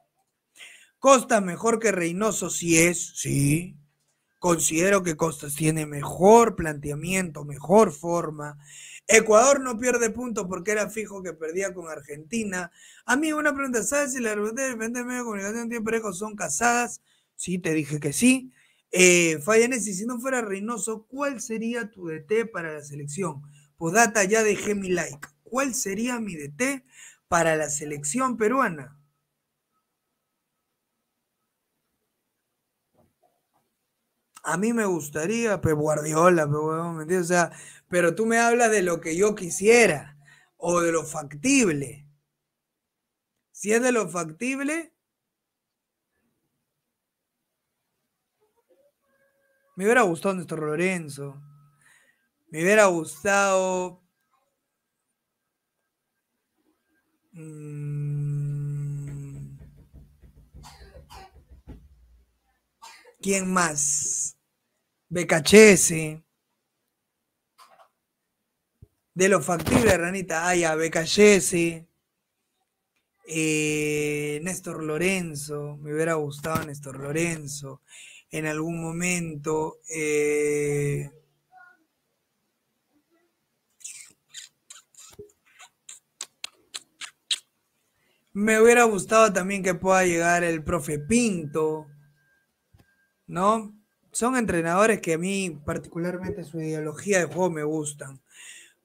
Costa mejor que Reynoso, si es, sí. Considero que Costas tiene mejor planteamiento, mejor forma. Ecuador no pierde puntos porque era fijo que perdía con Argentina. A mí una pregunta, ¿sabes si la República de Medio de Comunicación tiene parejo son casadas? Sí, te dije que sí. Eh, y si no fuera Reynoso, ¿cuál sería tu DT para la selección? Podata, ya dejé mi like. ¿Cuál sería mi DT para la selección peruana? a mí me gustaría, Pep pues, Guardiola, pues, O sea, pero tú me hablas de lo que yo quisiera o de lo factible. Si es de lo factible, me hubiera gustado nuestro Lorenzo. Me hubiera gustado... Mm, ¿Quién más? BKHS. De los factibles, Ranita. Ay, a BKHS. Eh, Néstor Lorenzo. Me hubiera gustado Néstor Lorenzo. En algún momento. Eh, me hubiera gustado también que pueda llegar el profe Pinto. ¿no? Son entrenadores que a mí particularmente su ideología de juego me gustan.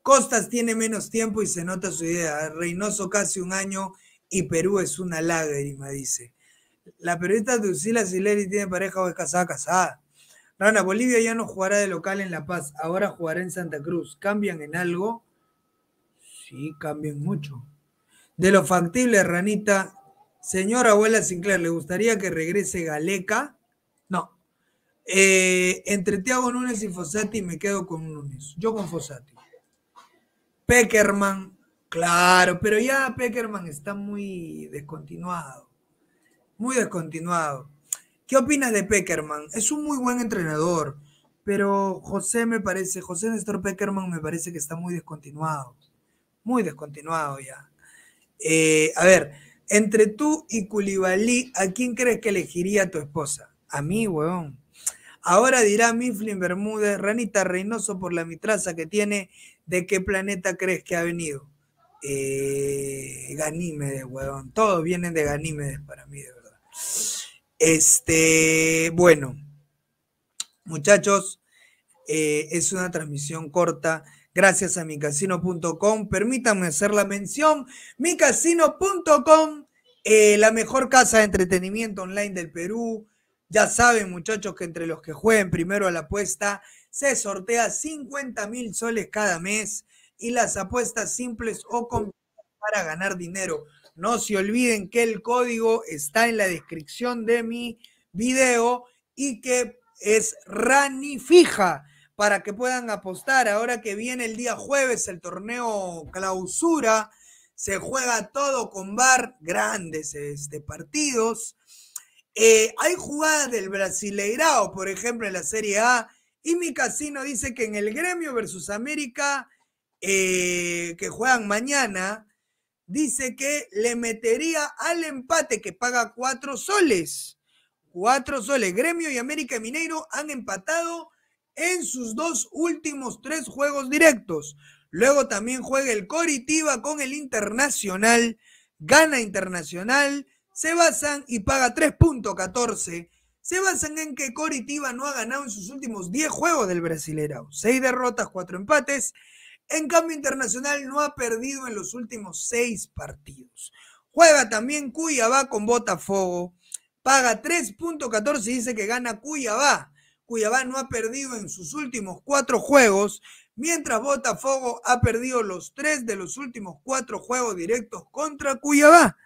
Costas tiene menos tiempo y se nota su idea. Reynoso casi un año y Perú es una lágrima, dice. La periodista Lucila Sileri tiene pareja o es casada, casada. Rana, Bolivia ya no jugará de local en La Paz, ahora jugará en Santa Cruz. ¿Cambian en algo? Sí, cambian mucho. De lo factible, Ranita, señora abuela Sinclair, ¿le gustaría que regrese Galeca? Eh, entre Tiago Núñez y Fossati me quedo con Nunes, Yo con Fossati. Peckerman, claro, pero ya Peckerman está muy descontinuado. Muy descontinuado. ¿Qué opinas de Peckerman? Es un muy buen entrenador, pero José me parece, José Néstor Peckerman me parece que está muy descontinuado. Muy descontinuado ya. Eh, a ver, entre tú y Culibalí, ¿a quién crees que elegiría tu esposa? A mí, weón. Ahora dirá Mifflin Bermúdez, Ranita Reynoso por la mitraza que tiene, ¿de qué planeta crees que ha venido? Eh, Ganímedes, huevón. Todos vienen de Ganímedes para mí, de verdad. Este, bueno, muchachos, eh, es una transmisión corta. Gracias a micasino.com. Permítanme hacer la mención. Micasino.com, eh, la mejor casa de entretenimiento online del Perú ya saben, muchachos, que entre los que jueguen primero a la apuesta, se sortea 50 mil soles cada mes y las apuestas simples o combinadas para ganar dinero. No se olviden que el código está en la descripción de mi video y que es Ranifija para que puedan apostar. Ahora que viene el día jueves el torneo clausura, se juega todo con bar, grandes este, partidos. Eh, hay jugadas del Brasileirao, por ejemplo, en la Serie A, y mi casino dice que en el Gremio versus América, eh, que juegan mañana, dice que le metería al empate que paga cuatro soles. Cuatro soles. Gremio y América Mineiro han empatado en sus dos últimos tres juegos directos. Luego también juega el Coritiba con el Internacional, gana Internacional se basan, y paga 3.14, se basan en que Coritiba no ha ganado en sus últimos 10 juegos del brasilero 6 derrotas, 4 empates. En cambio, Internacional no ha perdido en los últimos 6 partidos. Juega también Cuyabá con Botafogo. Paga 3.14 y dice que gana Cuyabá. Cuyabá no ha perdido en sus últimos 4 juegos, mientras Botafogo ha perdido los 3 de los últimos 4 juegos directos contra Cuyabá.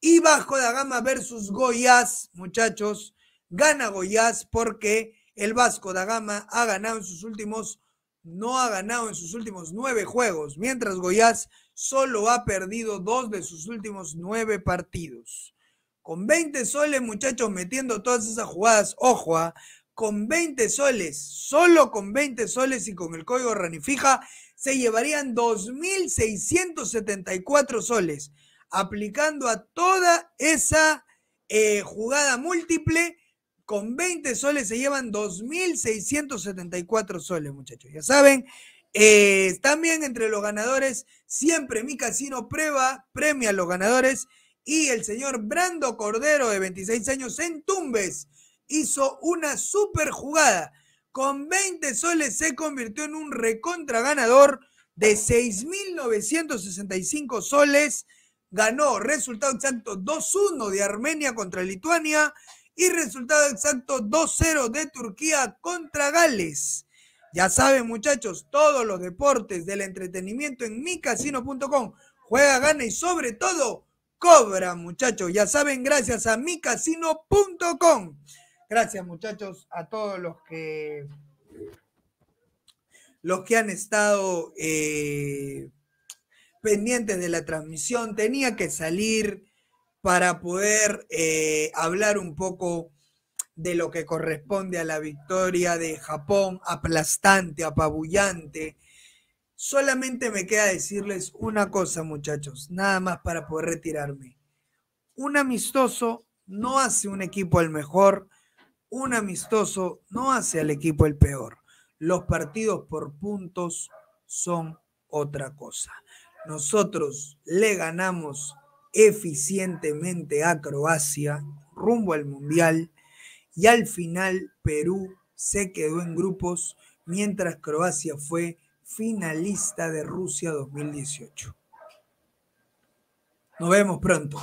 Y Vasco da gama versus Goiás, muchachos, gana Goiás porque el Vasco da Gama ha ganado en sus últimos, no ha ganado en sus últimos nueve juegos, mientras Goiás solo ha perdido dos de sus últimos nueve partidos. Con 20 soles, muchachos, metiendo todas esas jugadas, ojo, ah, con 20 soles, solo con 20 soles y con el código Ranifija, se llevarían 2.674 soles aplicando a toda esa eh, jugada múltiple. Con 20 soles se llevan 2.674 soles, muchachos. Ya saben, eh, también entre los ganadores, siempre mi casino prueba, premia a los ganadores. Y el señor Brando Cordero, de 26 años, en Tumbes, hizo una super jugada. Con 20 soles se convirtió en un recontra ganador de 6.965 soles ganó resultado exacto 2-1 de Armenia contra Lituania y resultado exacto 2-0 de Turquía contra Gales. Ya saben muchachos, todos los deportes del entretenimiento en micasino.com. Juega, gana y sobre todo cobra muchachos. Ya saben, gracias a micasino.com. Gracias muchachos a todos los que los que han estado eh, pendientes de la transmisión, tenía que salir para poder eh, hablar un poco de lo que corresponde a la victoria de Japón, aplastante, apabullante. Solamente me queda decirles una cosa, muchachos, nada más para poder retirarme. Un amistoso no hace un equipo el mejor, un amistoso no hace al equipo el peor. Los partidos por puntos son otra cosa nosotros le ganamos eficientemente a Croacia rumbo al Mundial y al final Perú se quedó en grupos mientras Croacia fue finalista de Rusia 2018. Nos vemos pronto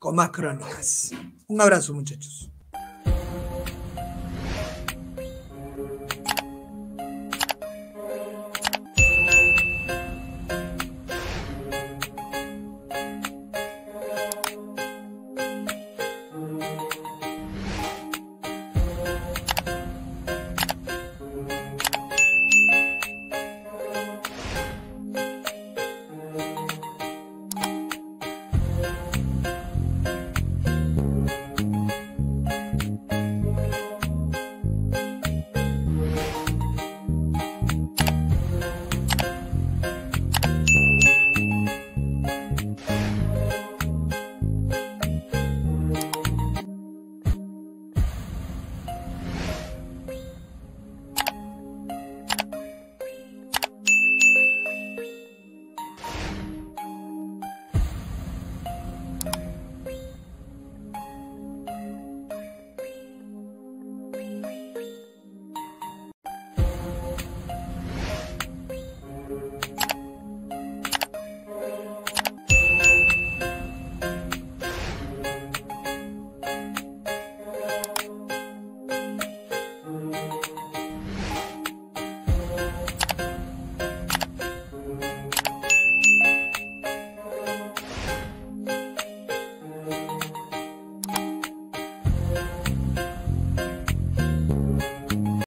con más crónicas. Un abrazo muchachos.